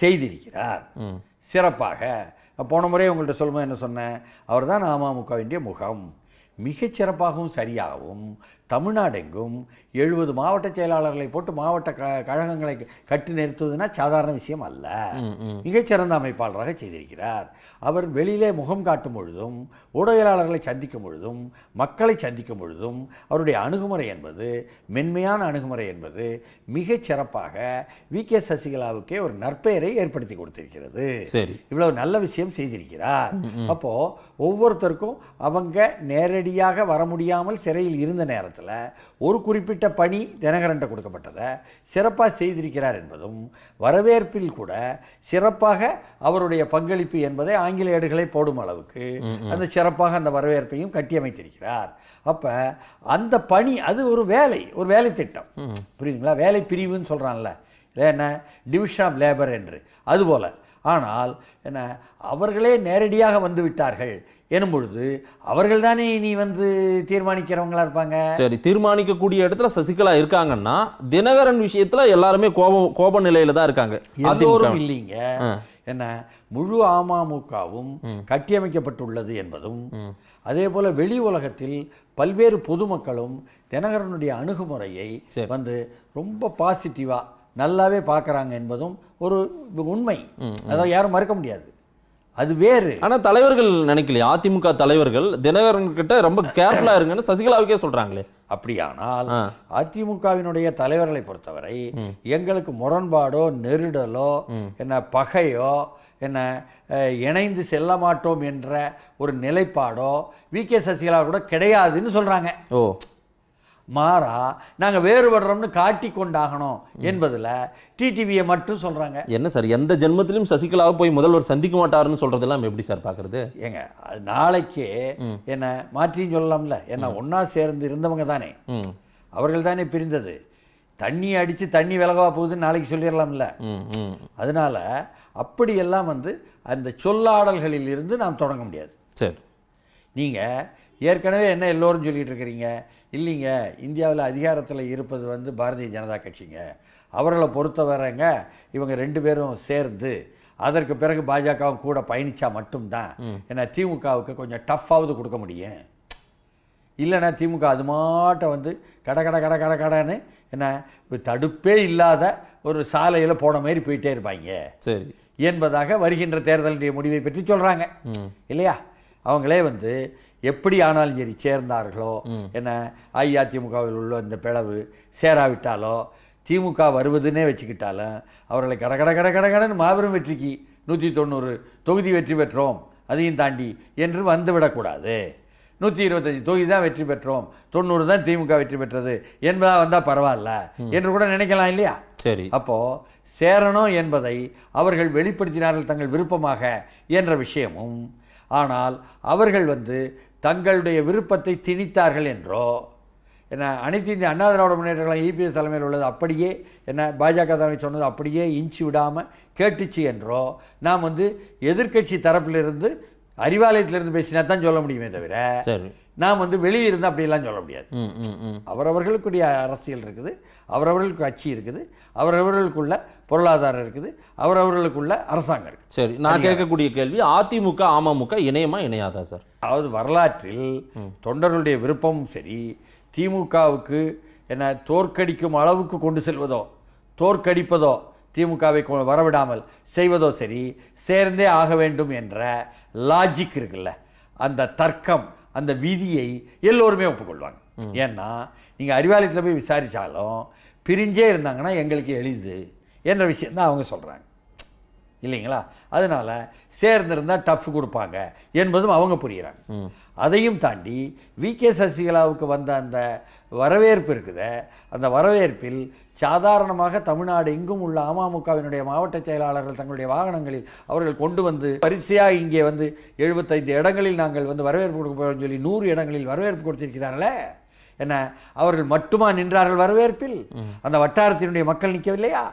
செய்திருக்கிறார் சிறப்பாக போன முறை உங்கள்கிட்ட சொல்லும்போது என்ன சொன்னேன் அவர் தான் அமமுகவினுடைய முகம் மிகச்சிறப்பாகவும் சரியாகவும் தமிழ்நாடெங்கும் எழுபது மாவட்ட செயலாளர்களை போட்டு மாவட்ட க கழகங்களை கட்டி நிறுத்துவதுன்னா சாதாரண விஷயம் அல்ல மிகச்சிறந்த அமைப்பாளராக செய்திருக்கிறார் அவர் வெளியிலே முகம் காட்டும் பொழுதும் ஊடகவியலாளர்களை சந்திக்கும் பொழுதும் மக்களை சந்திக்கும் பொழுதும் அவருடைய அணுகுமுறை என்பது மென்மையான அணுகுமுறை என்பது மிக சிறப்பாக வி கே சசிகலாவுக்கே ஒரு நற்பெயரை ஏற்படுத்தி கொடுத்திருக்கிறது இவ்வளவு நல்ல விஷயம் செய்திருக்கிறார் அப்போ ஒவ்வொருத்தருக்கும் அவங்க நேரடியாக வர முடியாமல் சிறையில் இருந்த நேரத்தில் நேரத்தில் ஒரு குறிப்பிட்ட பணி தினகரன்ட்ட கொடுக்கப்பட்டதை சிறப்பாக செய்திருக்கிறார் என்பதும் வரவேற்பில் கூட சிறப்பாக அவருடைய பங்களிப்பு என்பதை ஆங்கில ஏடுகளை போடும் அளவுக்கு அந்த சிறப்பாக அந்த வரவேற்பையும் கட்டியமைத்திருக்கிறார் அப்போ அந்த பணி அது ஒரு வேலை ஒரு வேலை திட்டம் புரியுதுங்களா வேலை பிரிவுன்னு சொல்கிறான்ல என்ன டிவிஷன் ஆஃப் லேபர் என்று அதுபோல் ஆனால் என்ன அவர்களே நேரடியாக வந்துவிட்டார்கள் எனும்பொழுது பொழுது அவர்கள் தானே இனி வந்து தீர்மானிக்கிறவங்களா இருப்பாங்க சரி தீர்மானிக்கக்கூடிய இடத்துல சசிகலா இருக்காங்கன்னா தினகரன் விஷயத்துல எல்லாருமே கோபம் கோப நிலையில தான் இருக்காங்க எல்லோரும் இல்லைங்க என்ன முழு அமமுகவும் கட்டியமைக்கப்பட்டுள்ளது என்பதும் அதே போல வெளி உலகத்தில் பல்வேறு பொதுமக்களும் தினகரனுடைய அணுகுமுறையை வந்து ரொம்ப பாசிட்டிவா நல்லாவே பார்க்குறாங்க என்பதும் ஒரு உண்மை அதை யாரும் மறுக்க முடியாது அது வேறு ஆனால் தலைவர்கள் நினைக்கலையா அதிமுக தலைவர்கள் தினகரன்கிட்ட ரொம்ப கேர்ஃபுல்லாக இருங்கன்னு சசிகலாவுக்கே சொல்கிறாங்களே அப்படியானால் அதிமுகவினுடைய தலைவர்களை பொறுத்தவரை எங்களுக்கு முரண்பாடோ நெருடலோ என்ன பகையோ என்ன இணைந்து செல்ல மாட்டோம் என்ற ஒரு நிலைப்பாடோ வி கே சசிகலா கூட கிடையாதுன்னு சொல்கிறாங்க ஓ மாறா நாங்கள் வேறுபடுறோம்னு காட்டி கொண்டாகணும் என்பதில் டிடிவியை மட்டும் சொல்கிறாங்க என்ன சார் எந்த ஜென்மத்திலும் சசிகலாவை போய் முதல்வர் சந்திக்க மாட்டாருன்னு சொல்கிறதெல்லாம் எப்படி சார் பார்க்குறது ஏங்க அது நாளைக்கு என்ன மாற்றியும் சொல்லலாம்ல என்ன ஒன்றா சேர்ந்து இருந்தவங்க தானே அவர்கள் தானே பிரிந்தது தண்ணி அடித்து தண்ணி விலகவா போகுதுன்னு நாளைக்கு சொல்லிடலாம்ல அதனால் அப்படியெல்லாம் வந்து அந்த சொல்லாடல்களில் இருந்து நாம் தொடங்க முடியாது சரி நீங்கள் ஏற்கனவே என்ன எல்லோரும் சொல்லிகிட்டு இருக்கிறீங்க இல்லைங்க இந்தியாவில் அதிகாரத்தில் இருப்பது வந்து பாரதிய ஜனதா கட்சிங்க அவர்களை பொறுத்தவரைங்க இவங்க ரெண்டு பேரும் சேர்ந்து அதற்கு பிறகு பாஜகவும் கூட பயணித்தா மட்டும்தான் ஏன்னா திமுகவுக்கு கொஞ்சம் டஃப்பாவது கொடுக்க முடியும் இல்லைன்னா திமுக அது மாட்ட வந்து கட கட கட கட கடைன்னு என்ன தடுப்பே இல்லாத ஒரு சாலையில் போன மாதிரி போயிட்டே இருப்பாங்க சரி என்பதாக வருகின்ற தேர்தலுடைய முடிவை பற்றி சொல்கிறாங்க இல்லையா அவங்களே வந்து எப்படி ஆனாலும் சரி சேர்ந்தார்களோ என்ன அஇஅதிமுகவில் உள்ள இந்த பிளவு சேராவிட்டாலோ திமுக வருவதுன்னே வச்சுக்கிட்டாலும் அவர்களை கட கட கட கட கடன்னு மாபெரும் வெற்றிக்கு நூற்றி தொண்ணூறு தொகுதி வெற்றி பெற்றோம் அதையும் தாண்டி என்று வந்துவிடக்கூடாது நூற்றி இருபத்தஞ்சி தொகுதி தான் வெற்றி பெற்றோம் தொண்ணூறு தான் திமுக வெற்றி பெற்றது என்பதாக வந்தால் பரவாயில்ல என்று கூட நினைக்கலாம் இல்லையா சரி அப்போது சேரணும் என்பதை அவர்கள் வெளிப்படுத்தினார்கள் தங்கள் விருப்பமாக என்ற விஷயமும் ஆனால் அவர்கள் வந்து தங்களுடைய விருப்பத்தை திணித்தார்கள் என்றோ என்ன அனைத்து இந்திய அண்ணா திராவிட முன்னேற்ற கழகம் இபிஎஸ் தலைமையில் உள்ளது அப்படியே என்ன பாஜக தலைமை சொன்னது அப்படியே இன்ச்சு விடாமல் கேட்டுச்சு என்றோ நாம் வந்து எதிர்கட்சி தரப்பிலிருந்து அறிவாலயத்திலிருந்து பேசினா தான் சொல்ல முடியுமே தவிர நாம் வந்து வெளியே இருந்தால் அப்படியெல்லாம் சொல்ல முடியாது அவரவர்களுக்குடைய அரசியல் இருக்குது அவரவர்களுக்கு கட்சி இருக்குது அவரவர்களுக்குள்ள பொருளாதாரம் இருக்குது அவரவர்களுக்குள்ள அரசாங்கம் இருக்குது சரி நான் கேட்கக்கூடிய கேள்வி அதிமுக அமமுக இணையமா இணையாதா சார் அதாவது வரலாற்றில் தொண்டர்களுடைய விருப்பமும் சரி திமுகவுக்கு என்ன தோற்கடிக்கும் அளவுக்கு கொண்டு செல்வதோ தோற்கடிப்பதோ திமுகவை வரவிடாமல் செய்வதோ சரி சேர்ந்தே ஆக வேண்டும் என்ற லாஜிக் இருக்குல்ல அந்த தர்க்கம் அந்த விதியை எல்லோருமே ஒப்புக்கொள்வாங்க ஏன்னா நீங்கள் அறிவாலயத்தில் போய் விசாரித்தாலும் பிரிஞ்சே இருந்தாங்கன்னா எங்களுக்கு எளிது என்ற விஷயந்தான் அவங்க சொல்கிறாங்க இல்லைங்களா அதனால் சேர்ந்திருந்தால் டஃப் கொடுப்பாங்க என்பதும் அவங்க புரிகிறாங்க அதையும் தாண்டி வி கே சசிகலாவுக்கு வந்த அந்த வரவேற்பு இருக்குத அந்த வரவேற்பில் சாதாரணமாக தமிழ்நாடு எங்கும் உள்ள அமமுகவினுடைய மாவட்ட செயலாளர்கள் தங்களுடைய வாகனங்களில் அவர்கள் கொண்டு வந்து வரிசையாக இங்கே வந்து எழுபத்தைந்து இடங்களில் நாங்கள் வந்து வரவேற்பு கொடுக்க போகிறோம் சொல்லி நூறு இடங்களில் வரவேற்பு கொடுத்திருக்கிறார்களே என்ன அவர்கள் மட்டுமா நின்றார்கள் வரவேற்பில் அந்த வட்டாரத்தினுடைய மக்கள் நிற்கவில்லையா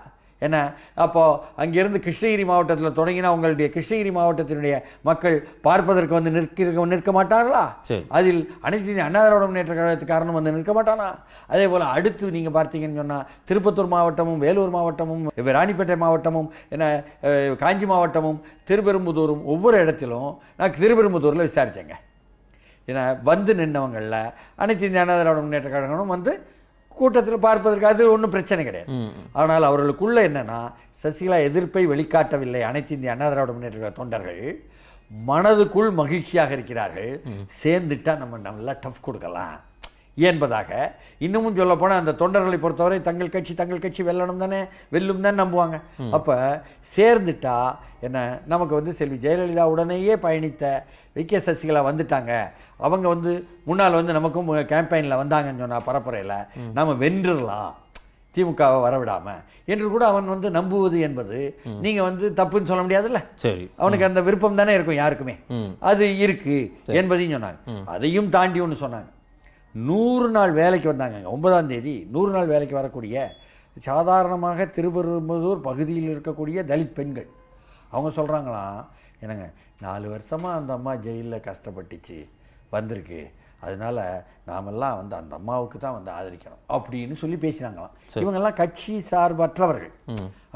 ஏன்னா அப்போது அங்கேருந்து கிருஷ்ணகிரி மாவட்டத்தில் தொடங்கினா உங்களுடைய கிருஷ்ணகிரி மாவட்டத்தினுடைய மக்கள் பார்ப்பதற்கு வந்து நிற்க நிற்க மாட்டார்களா அதில் அனைத்து இந்திய அண்ணா திராவிட முன்னேற்ற கழகத்துக்காரனும் வந்து நிற்க மாட்டானா அதே போல் அடுத்து நீங்கள் பார்த்தீங்கன்னு சொன்னால் திருப்பத்தூர் மாவட்டமும் வேலூர் மாவட்டமும் ராணிப்பேட்டை மாவட்டமும் என்ன காஞ்சி மாவட்டமும் திருப்பெரும்புதூரும் ஒவ்வொரு இடத்திலும் நான் திருப்பெரும்புதூரில் விசாரித்தேங்க ஏன்னா வந்து நின்றவங்களில் அனைத்து இந்திய அண்ணா திராவிட முன்னேற்ற கழகமும் வந்து கூட்டத்தில் பார்ப்பதற்கு அது ஒன்றும் பிரச்சனை கிடையாது ஆனால் அவர்களுக்குள்ள என்னன்னா சசிகலா எதிர்ப்பை வெளிக்காட்டவில்லை அனைத்து இந்திய அண்ணா திராவிட முன்னேற்ற தொண்டர்கள் மனதுக்குள் மகிழ்ச்சியாக இருக்கிறார்கள் சேர்ந்துட்டா நம்ம நல்லா டஃப் கொடுக்கலாம் என்பதாக இன்னமும் சொல்லப்போனால் அந்த தொண்டர்களை பொறுத்தவரை தங்கள் கட்சி தங்கள் கட்சி வெல்லணும் தானே வெல்லும் தான் நம்புவாங்க அப்போ சேர்ந்துட்டா என்ன நமக்கு வந்து செல்வி ஜெயலலிதா உடனேயே பயணித்த வி கே சசிகலா வந்துட்டாங்க அவங்க வந்து முன்னால் வந்து நமக்கும் கேம்பெயினில் வந்தாங்கன்னு சொன்னால் பரப்புரையில் நம்ம வென்றுடலாம் திமுகவை வரவிடாமல் என்று கூட அவன் வந்து நம்புவது என்பது நீங்கள் வந்து தப்புன்னு சொல்ல முடியாதுல்ல சரி அவனுக்கு அந்த விருப்பம் தானே இருக்கும் யாருக்குமே அது இருக்குது என்பதையும் சொன்னாங்க அதையும் தாண்டி ஒன்று சொன்னாங்க நூறு நாள் வேலைக்கு வந்தாங்க ஒன்பதாம் தேதி நூறு நாள் வேலைக்கு வரக்கூடிய சாதாரணமாக திருப்பெரும்புதூர் பகுதியில் இருக்கக்கூடிய தலித் பெண்கள் அவங்க சொல்கிறாங்களாம் என்னங்க நாலு வருஷமாக அந்த அம்மா ஜெயிலில் கஷ்டப்பட்டுச்சு வந்திருக்கு அதனால் நாமெல்லாம் வந்து அந்த அம்மாவுக்கு தான் வந்து ஆதரிக்கணும் அப்படின்னு சொல்லி பேசினாங்களாம் இவங்கெல்லாம் கட்சி சார்பற்றவர்கள்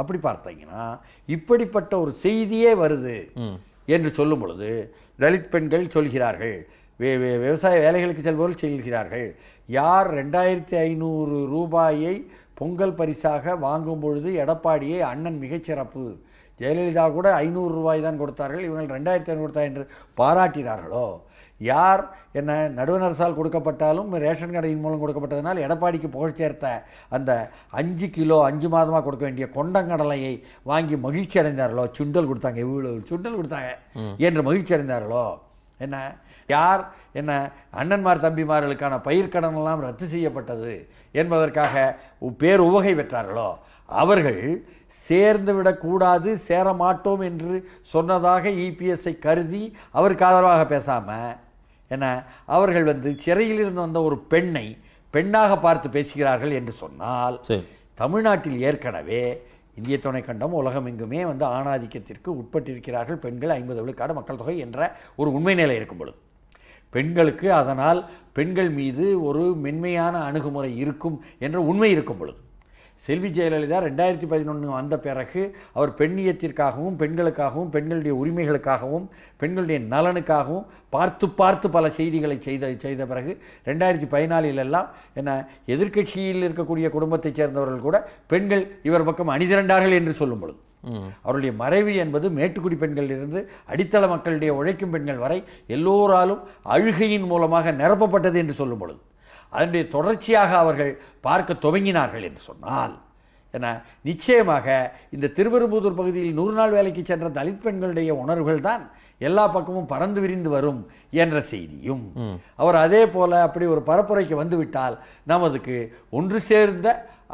அப்படி பார்த்தீங்கன்னா இப்படிப்பட்ட ஒரு செய்தியே வருது என்று சொல்லும் பொழுது தலித் பெண்கள் சொல்கிறார்கள் விவசாய வேலைகளுக்கு செல்பவர்கள் செல்கிறார்கள் யார் ரெண்டாயிரத்தி ஐநூறு ரூபாயை பொங்கல் பரிசாக வாங்கும் பொழுது எடப்பாடியை அண்ணன் மிகச்சிறப்பு ஜெயலலிதா கூட ஐநூறு ரூபாய் தான் கொடுத்தார்கள் இவங்கள் ரெண்டாயிரத்தி ஐநூறு கொடுத்தா என்று பாராட்டினார்களோ யார் என்ன நடுவனரசால் கொடுக்கப்பட்டாலும் ரேஷன் கடையின் மூலம் கொடுக்கப்பட்டதனால் எடப்பாடிக்கு புகழ் சேர்த்த அந்த அஞ்சு கிலோ அஞ்சு மாதமாக கொடுக்க வேண்டிய கொண்டங்கடலையை வாங்கி மகிழ்ச்சி அடைந்தார்களோ சுண்டல் கொடுத்தாங்க இவ்வளோ சுண்டல் கொடுத்தாங்க என்று மகிழ்ச்சி அடைந்தார்களோ என்ன யார் என்ன அண்ணன்மார் தம்பிமார்களுக்கான பயிர்க்கடனெல்லாம் ரத்து செய்யப்பட்டது என்பதற்காக பேர் உவகை பெற்றார்களோ அவர்கள் சேர்ந்து விடக்கூடாது சேர மாட்டோம் என்று சொன்னதாக இபிஎஸ்ஐ கருதி அவருக்கு ஆதரவாக பேசாமல் என அவர்கள் வந்து சிறையில் இருந்து வந்த ஒரு பெண்ணை பெண்ணாக பார்த்து பேசுகிறார்கள் என்று சொன்னால் தமிழ்நாட்டில் ஏற்கனவே இந்திய துணைக்கண்டம் உலகம் எங்குமே வந்து ஆணாதிக்கத்திற்கு உட்பட்டிருக்கிறார்கள் பெண்கள் ஐம்பது விழுக்காடு மக்கள் தொகை என்ற ஒரு உண்மை நிலை இருக்கும் பொழுது பெண்களுக்கு அதனால் பெண்கள் மீது ஒரு மென்மையான அணுகுமுறை இருக்கும் என்ற உண்மை இருக்கும் பொழுது செல்வி ஜெயலலிதா ரெண்டாயிரத்தி பதினொன்று வந்த பிறகு அவர் பெண்ணியத்திற்காகவும் பெண்களுக்காகவும் பெண்களுடைய உரிமைகளுக்காகவும் பெண்களுடைய நலனுக்காகவும் பார்த்து பார்த்து பல செய்திகளை செய்த செய்த பிறகு ரெண்டாயிரத்தி பதினாலிலெல்லாம் என்ன எதிர்க்கட்சியில் இருக்கக்கூடிய குடும்பத்தைச் சேர்ந்தவர்கள் கூட பெண்கள் இவர் பக்கம் அணிதிரண்டார்கள் என்று சொல்லும் பொழுது அவருடைய மறைவு என்பது மேட்டுக்குடி பெண்களிலிருந்து அடித்தள மக்களுடைய உழைக்கும் பெண்கள் வரை எல்லோராலும் அழுகையின் மூலமாக நிரப்பப்பட்டது என்று சொல்லும் பொழுது அதனுடைய தொடர்ச்சியாக அவர்கள் பார்க்க துவங்கினார்கள் என்று சொன்னால் என நிச்சயமாக இந்த திருவெரும்புதூர் பகுதியில் நூறு நாள் வேலைக்கு சென்ற தலித் பெண்களுடைய உணர்வுகள் தான் எல்லா பக்கமும் பறந்து விரிந்து வரும் என்ற செய்தியும் அவர் அதே போல அப்படி ஒரு பரப்புரைக்கு வந்துவிட்டால் நமதுக்கு ஒன்று சேர்ந்த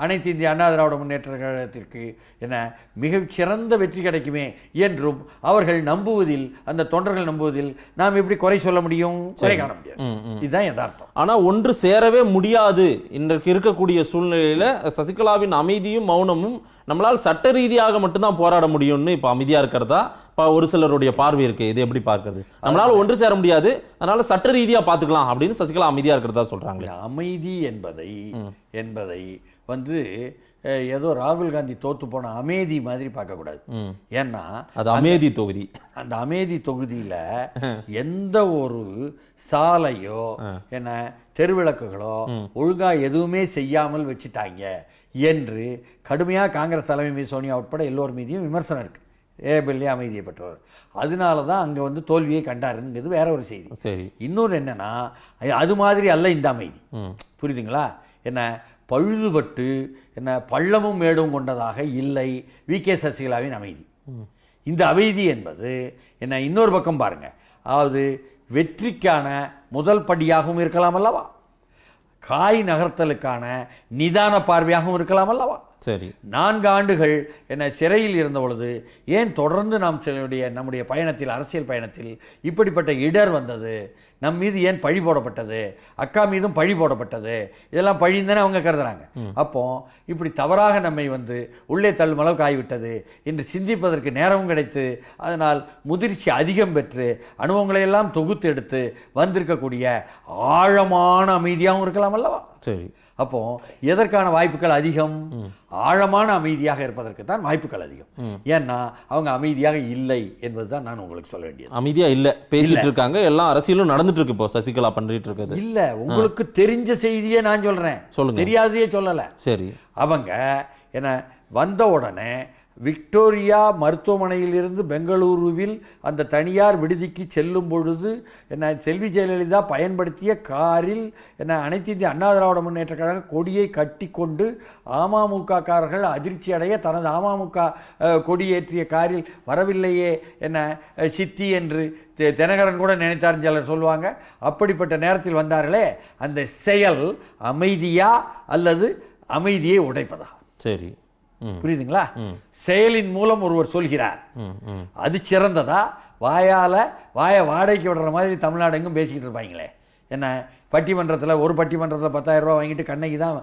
அனைத்து இந்திய அண்ணா திராவிட முன்னேற்ற கழகத்திற்கு என மிக சிறந்த வெற்றி கிடைக்குமே என்றும் அவர்கள் நம்புவதில் அந்த தொண்டர்கள் நம்புவதில் நாம் எப்படி குறை சொல்ல முடியும் குறை காண முடியும் இதுதான் யதார்த்தம் ஆனால் ஒன்று சேரவே முடியாது இன்றைக்கு இருக்கக்கூடிய சூழ்நிலையில் சசிகலாவின் அமைதியும் மௌனமும் நம்மளால் சட்ட ரீதியாக மட்டும்தான் போராட முடியும்னு இப்போ அமைதியாக இருக்கிறதா இப்போ ஒரு சிலருடைய பார்வை இருக்கு இது எப்படி பார்க்கறது நம்மளால் ஒன்று சேர முடியாது அதனால சட்ட ரீதியாக பார்த்துக்கலாம் அப்படின்னு சசிகலா அமைதியாக இருக்கிறதா சொல்கிறாங்க அமைதி என்பதை என்பதை வந்து ஏதோ ராகுல் காந்தி தோத்து போன அமேதி மாதிரி பார்க்கக்கூடாது ஏன்னா அது அமேதி தொகுதி அந்த அமேதி தொகுதியில் எந்த ஒரு சாலையோ என்ன தெருவிளக்குகளோ ஒழுங்காக எதுவுமே செய்யாமல் வச்சுட்டாங்க என்று கடுமையாக காங்கிரஸ் தலைமை சோனியா உட்பட எல்லோர் மீதியும் விமர்சனம் இருக்குது ஏபிள்லே அமைதியை பெற்றவர் அதனால தான் அங்கே வந்து தோல்வியை கண்டாருங்கிறது வேற ஒரு செய்தி சரி இன்னொன்று என்னன்னா அது மாதிரி அல்ல இந்த அமைதி புரியுதுங்களா என்ன பழுதுபட்டு என்ன பள்ளமும் மேடும் கொண்டதாக இல்லை வி கே சசிகலாவின் அமைதி இந்த அமைதி என்பது என்ன இன்னொரு பக்கம் பாருங்கள் அதாவது வெற்றிக்கான முதல் படியாகவும் இருக்கலாம் அல்லவா காய் நகர்த்தலுக்கான நிதான பார்வையாகவும் இருக்கலாம் அல்லவா சரி நான்கு ஆண்டுகள் என்னை சிறையில் இருந்த பொழுது ஏன் தொடர்ந்து நாம் சிலருடைய நம்முடைய பயணத்தில் அரசியல் பயணத்தில் இப்படிப்பட்ட இடர் வந்தது நம் மீது ஏன் பழி போடப்பட்டது அக்கா மீதும் பழி போடப்பட்டது இதெல்லாம் பழிந்தானே அவங்க கருதுறாங்க அப்போ இப்படி தவறாக நம்மை வந்து உள்ளே தள்ளும் அளவுக்கு ஆகிவிட்டது என்று சிந்திப்பதற்கு நேரமும் கிடைத்து அதனால் முதிர்ச்சி அதிகம் பெற்று அனுபவங்களையெல்லாம் தொகுத்து எடுத்து வந்திருக்கக்கூடிய ஆழமான அமைதியாகவும் இருக்கலாம் அல்லவா சரி அப்போ எதற்கான வாய்ப்புகள் அதிகம் ஆழமான அமைதியாக இருப்பதற்கு தான் வாய்ப்புகள் அதிகம் ஏன்னா அவங்க அமைதியாக இல்லை என்பது தான் நான் உங்களுக்கு சொல்ல வேண்டியது அமைதியா இல்லை பேசிட்டு இருக்காங்க எல்லாம் அரசியலும் நடந்துட்டு இருக்கு இப்போ சசிகலா பண்ணிட்டு இருக்கிறது இல்ல உங்களுக்கு தெரிஞ்ச செய்தியே நான் சொல்றேன் சொல்லுங்க தெரியாததையே சொல்லல சரி அவங்க என்ன வந்த உடனே விக்டோரியா மருத்துவமனையிலிருந்து பெங்களூருவில் அந்த தனியார் விடுதிக்கு செல்லும் பொழுது என்ன செல்வி ஜெயலலிதா பயன்படுத்திய காரில் என்ன அனைத்து இந்திய அண்ணா திராவிட முன்னேற்ற கழக கொடியை கட்டி கொண்டு அமமுகக்காரர்கள் அதிர்ச்சி அடைய தனது அமமுக கொடியேற்றிய காரில் வரவில்லையே என்ன சித்தி என்று தினகரன் கூட நினைத்தார் சிலர் சொல்லுவாங்க அப்படிப்பட்ட நேரத்தில் வந்தார்களே அந்த செயல் அமைதியா அல்லது அமைதியை உடைப்பதா சரி புரியுதுங்களா செயலின் மூலம் ஒருவர் சொல்கிறார் அது சிறந்ததா வாயால வாயை வாடகைக்கு விடுற மாதிரி தமிழ்நாடு எங்கும் பேசிக்கிட்டு இருப்பாங்களே என்ன பட்டிமன்றத்தில் ஒரு பட்டிமன்றத்தில் பத்தாயிரம் ரூபா வாங்கிட்டு கண்ணகி தான்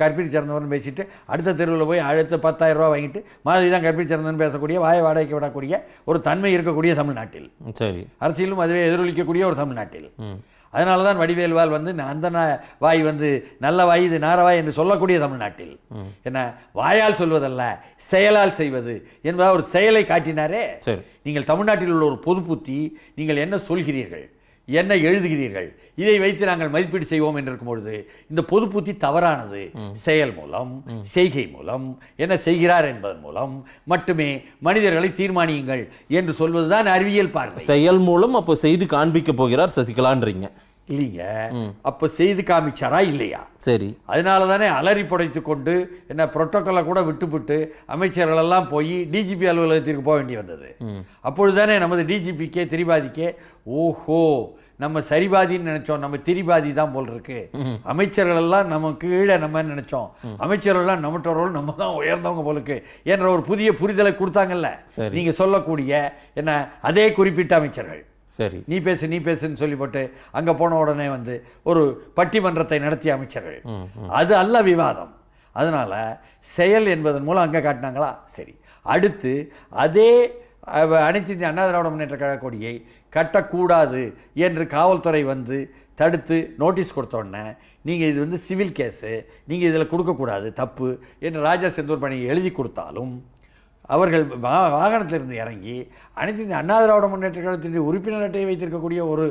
கற்பிடி சிறந்தவர்னு பேசிட்டு அடுத்த தெருவில் போய் அடுத்த பத்தாயிரம் ரூபா வாங்கிட்டு மாதிரி தான் கற்பிடி சிறந்தவன் பேசக்கூடிய வாய வாடகைக்கு விடக்கூடிய ஒரு தன்மை இருக்கக்கூடிய தமிழ்நாட்டில் சரி அரசியலும் அதுவே எதிரொலிக்கக்கூடிய ஒரு தமிழ்நாட்டில் அதனால தான் வடிவேல்வால் வந்து அந்த வாய் வந்து நல்ல வாய் இது நாரவாய் என்று சொல்லக்கூடிய தமிழ்நாட்டில் என்ன வாயால் சொல்வதல்ல செயலால் செய்வது என்பதாக ஒரு செயலை காட்டினாரே நீங்கள் தமிழ்நாட்டில் உள்ள ஒரு பொது புத்தி நீங்கள் என்ன சொல்கிறீர்கள் என்ன எழுதுகிறீர்கள் இதை வைத்து நாங்கள் மதிப்பீடு செய்வோம் என்று இருக்கும் பொழுது இந்த பொது புத்தி தவறானது செயல் மூலம் செய்கை மூலம் என்ன செய்கிறார் என்பதன் மூலம் மட்டுமே மனிதர்களை தீர்மானியுங்கள் என்று சொல்வதுதான் அறிவியல் பார்வை செயல் மூலம் அப்போ செய்து காண்பிக்க போகிறார் சசிகலான்றீங்க இல்லைங்க அப்ப செய்து காமிச்சாரா இல்லையா சரி அதனால தானே அலறி புடைத்து கொண்டு என்ன புரோட்டோக்கலை கூட விட்டுவிட்டு எல்லாம் போய் டிஜிபி அலுவலகத்திற்கு போக வேண்டி வந்தது அப்பொழுதுதானே தானே நமது டிஜிபிக்கே திரிபாதிக்கே ஓஹோ நம்ம சரிபாதின்னு நினைச்சோம் நம்ம திரிபாதி தான் போல் இருக்கு அமைச்சர்கள் எல்லாம் நமக்கு கீழே நம்ம நினைச்சோம் அமைச்சர்கள் எல்லாம் நம்மகிட்ட ரோல் நம்ம தான் உயர்ந்தவங்க போல இருக்கு என்ற ஒரு புதிய புரிதலை கொடுத்தாங்கல்ல நீங்க சொல்லக்கூடிய என்ன அதே குறிப்பிட்ட அமைச்சர்கள் சரி நீ பேசு நீ பேசுன்னு சொல்லி போட்டு அங்கே போன உடனே வந்து ஒரு பட்டிமன்றத்தை நடத்திய அமைச்சர்கள் அது அல்ல விவாதம் அதனால் செயல் என்பதன் மூலம் அங்கே காட்டினாங்களா சரி அடுத்து அதே அனைத்து இந்திய அண்ணா திராவிட முன்னேற்ற கழக கொடியை கட்டக்கூடாது என்று காவல்துறை வந்து தடுத்து நோட்டீஸ் கொடுத்தோடனே நீங்கள் இது வந்து சிவில் கேஸு நீங்கள் இதில் கொடுக்கக்கூடாது தப்பு என்று ராஜா செந்தூர் பணியை எழுதி கொடுத்தாலும் அவர்கள் வாகனத்திலிருந்து இறங்கி அனைத்து இந்த அண்ணா திராவிட முன்னேற்ற கழகத்தினுடைய உறுப்பினர் அட்டையை வைத்திருக்கக்கூடிய ஒரு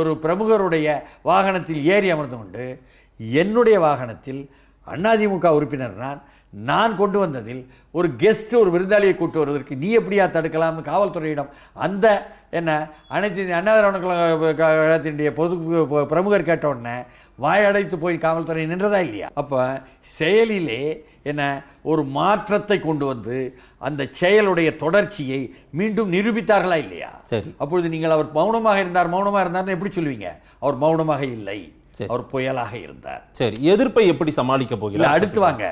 ஒரு பிரமுகருடைய வாகனத்தில் ஏறி அமர்ந்து கொண்டு என்னுடைய வாகனத்தில் அதிமுக உறுப்பினர் நான் நான் கொண்டு வந்ததில் ஒரு கெஸ்ட் ஒரு விருந்தாளியை கூட்டு வருவதற்கு நீ எப்படியா தடுக்கலாம் காவல்துறையிடம் அந்த என்ன அனைத்து அண்ணா திராவிட கழகத்தினுடைய பொது பிரமுகர் கேட்ட உடனே வாயடைத்து போய் காவல்துறை நின்றதா இல்லையா அப்போ செயலிலே என்ன ஒரு மாற்றத்தை கொண்டு வந்து அந்த செயலுடைய தொடர்ச்சியை மீண்டும் நிரூபித்தார்களா இல்லையா சரி அப்பொழுது நீங்கள் அவர் மௌனமாக இருந்தார் மௌனமாக இருந்தார்னு எப்படி சொல்லுவீங்க அவர் மௌனமாக இல்லை அவர் புயலாக இருந்தார் சரி எதிர்ப்பை எப்படி சமாளிக்க போகிறார் அடுத்து வாங்க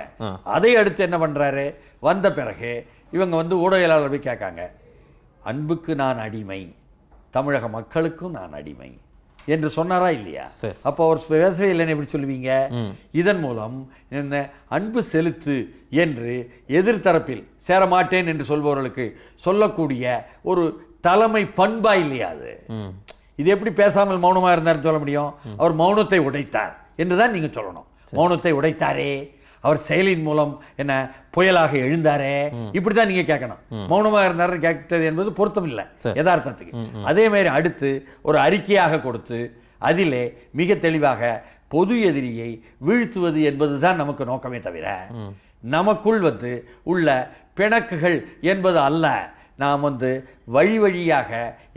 அதை அடுத்து என்ன பண்றாரு வந்த பிறகு இவங்க வந்து ஊடகவியலாளர் போய் கேட்காங்க அன்புக்கு நான் அடிமை தமிழக மக்களுக்கும் நான் அடிமை என்று சொன்னாரா இல்லையா அப்போ அவர் பேசவே இல்லைன்னு எப்படி சொல்லுவீங்க இதன் மூலம் இந்த அன்பு செலுத்து என்று எதிர்த்தரப்பில் சேரமாட்டேன் என்று சொல்பவர்களுக்கு சொல்லக்கூடிய ஒரு தலைமை பண்பா இல்லையா அது இது எப்படி பேசாமல் மௌனமாக இருந்தார்னு சொல்ல முடியும் அவர் மௌனத்தை உடைத்தார் என்றுதான் நீங்க சொல்லணும் மௌனத்தை உடைத்தாரே அவர் செயலின் மூலம் என்ன புயலாக எழுந்தாரே இப்படிதான் நீங்க கேட்கணும் மௌனமாக இருந்தாருன்னு கேட்டது என்பது பொருத்தம் இல்லை யதார்த்தத்துக்கு அதே மாதிரி அடுத்து ஒரு அறிக்கையாக கொடுத்து அதிலே மிக தெளிவாக பொது எதிரியை வீழ்த்துவது என்பதுதான் நமக்கு நோக்கமே தவிர நமக்குள் வந்து உள்ள பிணக்குகள் என்பது அல்ல நாம் வந்து வழி வழியாக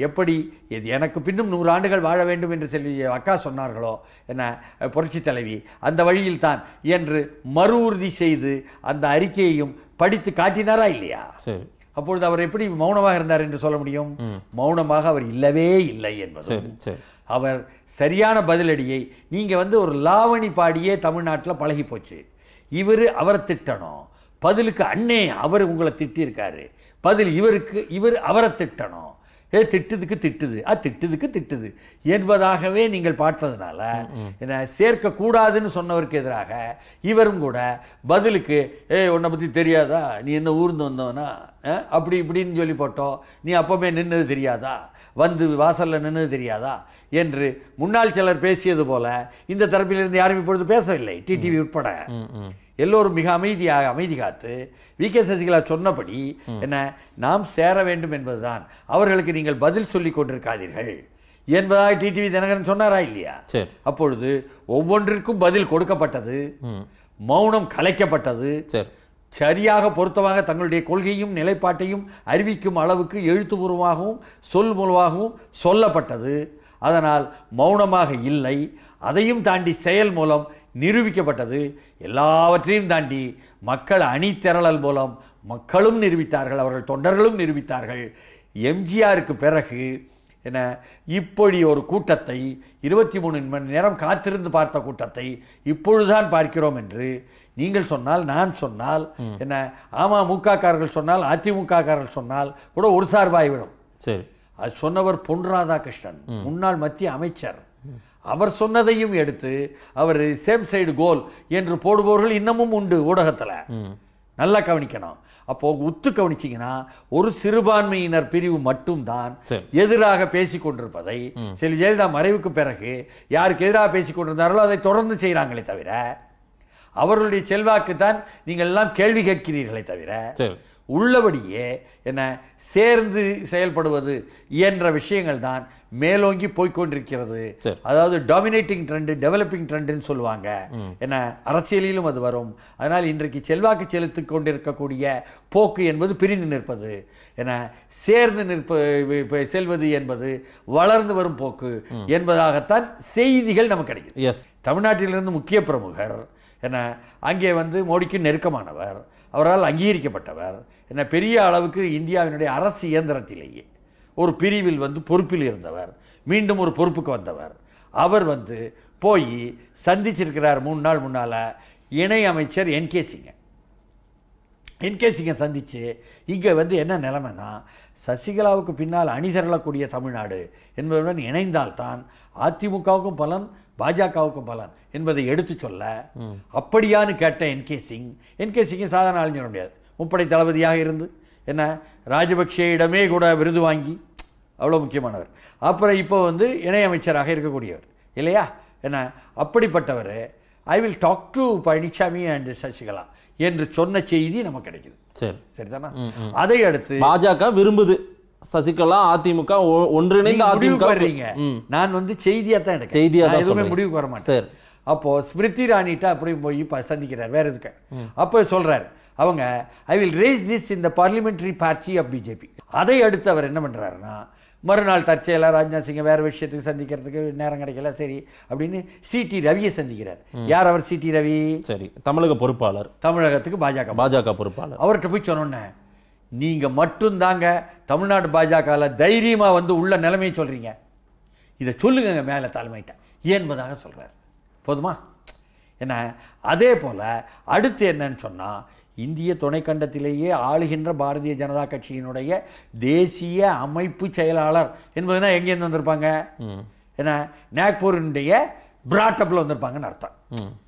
எப்படி இது எனக்கு பின்னும் நூறு ஆண்டுகள் வாழ வேண்டும் என்று சொல்லி அக்கா சொன்னார்களோ என்ன புரட்சி தலைவி அந்த வழியில் தான் என்று மறு உறுதி செய்து அந்த அறிக்கையையும் படித்து காட்டினாரா இல்லையா அப்பொழுது அவர் எப்படி மௌனமாக இருந்தார் என்று சொல்ல முடியும் மௌனமாக அவர் இல்லவே இல்லை என்பது அவர் சரியான பதிலடியை நீங்கள் வந்து ஒரு லாவணி பாடியே தமிழ்நாட்டில் பழகி போச்சு இவர் அவரை திட்டணும் பதிலுக்கு அண்ணே அவர் உங்களை திட்டியிருக்காரு பதில் இவருக்கு இவர் அவரை திட்டணும் ஏ திட்டுதுக்கு திட்டுது ஆ திட்டுதுக்கு திட்டுது என்பதாகவே நீங்கள் பார்த்ததுனால என்ன சேர்க்க கூடாதுன்னு சொன்னவருக்கு எதிராக இவரும் கூட பதிலுக்கு ஏ உன்னை பற்றி தெரியாதா நீ என்ன ஊர்ந்து வந்தவனா அப்படி இப்படின்னு சொல்லி போட்டோம் நீ அப்பவுமே நின்னது தெரியாதா வந்து வாசலில் நின்னது தெரியாதா என்று முன்னாள் சிலர் பேசியது போல இந்த தரப்பிலிருந்து யாரும் இப்பொழுது பேசவில்லை டிடிவி உட்பட எல்லோரும் மிக அமைதியாக அமைதி காத்து வி கே சசிகலா சொன்னபடி என்ன நாம் சேர வேண்டும் என்பதுதான் அவர்களுக்கு நீங்கள் பதில் சொல்லி கொண்டிருக்காதீர்கள் என்பதாக டிடிவி தினகரன் சொன்னாரா இல்லையா அப்பொழுது ஒவ்வொன்றிற்கும் பதில் கொடுக்கப்பட்டது மௌனம் கலைக்கப்பட்டது சரியாக பொருத்தமாக தங்களுடைய கொள்கையும் நிலைப்பாட்டையும் அறிவிக்கும் அளவுக்கு எழுத்துப்பூர்வமாகவும் சொல் மூலமாகவும் சொல்லப்பட்டது அதனால் மௌனமாக இல்லை அதையும் தாண்டி செயல் மூலம் நிரூபிக்கப்பட்டது எல்லாவற்றையும் தாண்டி மக்கள் அணி திரளல் மூலம் மக்களும் நிரூபித்தார்கள் அவர்கள் தொண்டர்களும் நிரூபித்தார்கள் எம்ஜிஆருக்கு பிறகு என இப்படி ஒரு கூட்டத்தை இருபத்தி மூணு மணி நேரம் காத்திருந்து பார்த்த கூட்டத்தை இப்பொழுதுதான் பார்க்கிறோம் என்று நீங்கள் சொன்னால் நான் சொன்னால் என்ன ஆமாம் முகக்காரர்கள் சொன்னால் அதிமுகக்காரர்கள் சொன்னால் கூட ஒரு சார்பாகிவிடும் சரி அது சொன்னவர் பொன் ராதாகிருஷ்ணன் முன்னாள் மத்திய அமைச்சர் அவர் சொன்னதையும் எடுத்து அவர் சேம் சைடு கோல் என்று போடுபவர்கள் இன்னமும் உண்டு ஊடகத்தில் நல்லா கவனிக்கணும் அப்போ உத்து கவனிச்சிங்கன்னா ஒரு சிறுபான்மையினர் பிரிவு மட்டும்தான் எதிராக பேசி கொண்டிருப்பதை சரி ஜெயலலிதா மறைவுக்கு பிறகு யாருக்கு எதிராக பேசி கொண்டிருந்தார்களோ அதை தொடர்ந்து செய்கிறாங்களே தவிர அவர்களுடைய செல்வாக்கு தான் நீங்கள் எல்லாம் கேள்வி கேட்கிறீர்களே தவிர உள்ளபடியே என்ன சேர்ந்து செயல்படுவது என்ற விஷயங்கள் தான் மேலோங்கி போய்கொண்டிருக்கிறது அதாவது டாமினேட்டிங் ட்ரெண்டு டெவலப்பிங் ட்ரெண்டுன்னு சொல்லுவாங்க என்ன அரசியலிலும் அது வரும் அதனால் இன்றைக்கு செல்வாக்கு செலுத்தி கொண்டிருக்கக்கூடிய போக்கு என்பது பிரிந்து நிற்பது என சேர்ந்து நிற்ப செல்வது என்பது வளர்ந்து வரும் போக்கு என்பதாகத்தான் செய்திகள் நமக்கு கிடைக்கும் எஸ் தமிழ்நாட்டிலிருந்து முக்கிய பிரமுகர் என அங்கே வந்து மோடிக்கு நெருக்கமானவர் அவரால் அங்கீகரிக்கப்பட்டவர் என்ன பெரிய அளவுக்கு இந்தியாவினுடைய அரசு இயந்திரத்திலேயே ஒரு பிரிவில் வந்து பொறுப்பில் இருந்தவர் மீண்டும் ஒரு பொறுப்புக்கு வந்தவர் அவர் வந்து போய் சந்திச்சிருக்கிறார் மூணு நாள் முன்னால் இணை அமைச்சர் என் கே சிங்க என் கே சிங்கை சந்தித்து இங்கே வந்து என்ன நிலைமைனா சசிகலாவுக்கு பின்னால் அணிதிரளக்கூடிய தமிழ்நாடு என்பதுடன் இணைந்தால்தான் அதிமுகவுக்கும் பலன் பாஜகவுக்கும் பலன் என்பதை எடுத்து சொல்ல அப்படியான்னு கேட்ட என்கே சிங் என்கே சிங்கை சாதாரண ஆளுன்னு சொல்ல முடியாது முப்படை தளபதியாக இருந்து என்ன ராஜபக்சேயிடமே கூட விருது வாங்கி அவ்வளோ முக்கியமானவர் அப்புறம் இப்போ வந்து இணையமைச்சராக இருக்கக்கூடியவர் இல்லையா என்ன அப்படிப்பட்டவர் I will talk to Palaniswami and Sasikala என்று சொன்ன செய்தி நமக்கு கிடைக்குது சரி சரிதானா அதை அடுத்து பாஜக விரும்புது சசிகலா அதிமுக ஒன்றிணைந்து அதிமுக நான் வந்து செய்தியாக தான் எடுக்கிறேன் செய்தியாக எதுவுமே முடிவுக்கு வர மாட்டேன் அப்போது ஸ்மிருதி ராணிட்டா அப்படி போய் சந்திக்கிறார் வேற எதுக்கு அப்போ சொல்கிறார் அவங்க ஐ வில் ரேஸ் திஸ் இந்த பார்லிமெண்ட்ரி பார்ட்டி ஆஃப் பிஜேபி அதை அடுத்து அவர் என்ன பண்ணுறாருன்னா மறுநாள் தற்செயலாக ராஜ்நாத் சிங்கை வேறு விஷயத்துக்கு சந்திக்கிறதுக்கு நேரம் கிடைக்கல சரி அப்படின்னு சிடி ரவியை சந்திக்கிறார் யார் அவர் சிடி ரவி சரி தமிழக பொறுப்பாளர் தமிழகத்துக்கு பாஜக பாஜக பொறுப்பாளர் அவர்கிட்ட போய் சொன்னோன்னே நீங்கள் மட்டும்தாங்க தமிழ்நாடு பாஜகவில் தைரியமாக வந்து உள்ள நிலைமையை சொல்கிறீங்க இதை சொல்லுங்க மேலே தலைமையிட்ட என்பதாக சொல்கிறார் போதுமா என்ன அதே போல் அடுத்து என்னன்னு சொன்னால் இந்திய துணைக்கண்டத்திலேயே ஆளுகின்ற பாரதிய ஜனதா கட்சியினுடைய தேசிய அமைப்பு செயலாளர் என்பதுனா எங்கேருந்து வந்திருப்பாங்க என்ன நாக்பூரினுடைய பிராட்டப்பில் வந்திருப்பாங்கன்னு அர்த்தம்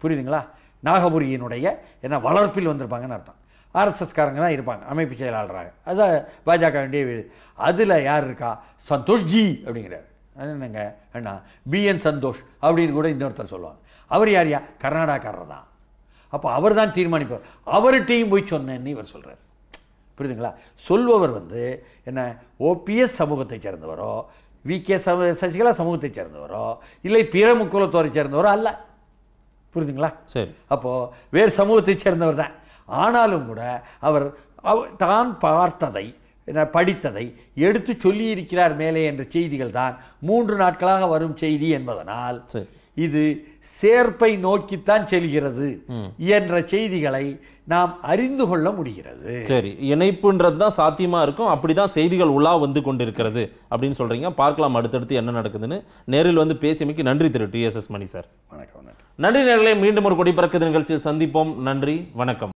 புரியுதுங்களா நாகபுரியினுடைய என்ன வளர்ப்பில் வந்திருப்பாங்கன்னு அர்த்தம் ஆர்எஸ்எஸ்காரங்க தான் இருப்பாங்க அமைப்பு செயலாளராக அதுதான் பாஜக வேண்டிய அதில் யார் இருக்கா சந்தோஷ் ஜி அப்படிங்கிறார் அது என்னங்க அண்ணா பிஎன் சந்தோஷ் அப்படின்னு கூட இன்னொருத்தர் சொல்லுவாங்க அவர் யார் யா கர்நாடகாக்காரர் தான் அப்போ அவர் தான் தீர்மானிப்பவர் அவர்கிட்டையும் போய் சொன்னேன்னு இவர் சொல்கிறார் புரியுதுங்களா சொல்பவர் வந்து என்ன ஓபிஎஸ் சமூகத்தைச் சேர்ந்தவரோ வி கே சம சசிகலா சமூகத்தை சேர்ந்தவரோ இல்லை பிற முக்குலத்தோரை சேர்ந்தவரோ அல்ல புரியுதுங்களா சரி அப்போது வேறு சமூகத்தை சேர்ந்தவர் தான் ஆனாலும் கூட அவர் தான் பார்த்ததை படித்ததை எடுத்து சொல்லியிருக்கிறார் மேலே என்ற செய்திகள் தான் மூன்று நாட்களாக வரும் செய்தி என்பதனால் சரி இது சேர்ப்பை நோக்கித்தான் செல்கிறது என்ற செய்திகளை நாம் அறிந்து கொள்ள முடிகிறது சரி இணைப்புன்றது தான் சாத்தியமாக இருக்கும் அப்படி தான் செய்திகள் உலா வந்து கொண்டிருக்கிறது அப்படின்னு சொல்கிறீங்க பார்க்கலாம் அடுத்தடுத்து என்ன நடக்குதுன்னு நேரில் வந்து பேசியமைக்கு நன்றி திரு T S S Mani sir வணக்கம் நன்றி நேரில் மீண்டும் ஒரு கொடி பிறக்குது நிகழ்ச்சியில் சந்திப்போம் நன்றி வணக்கம்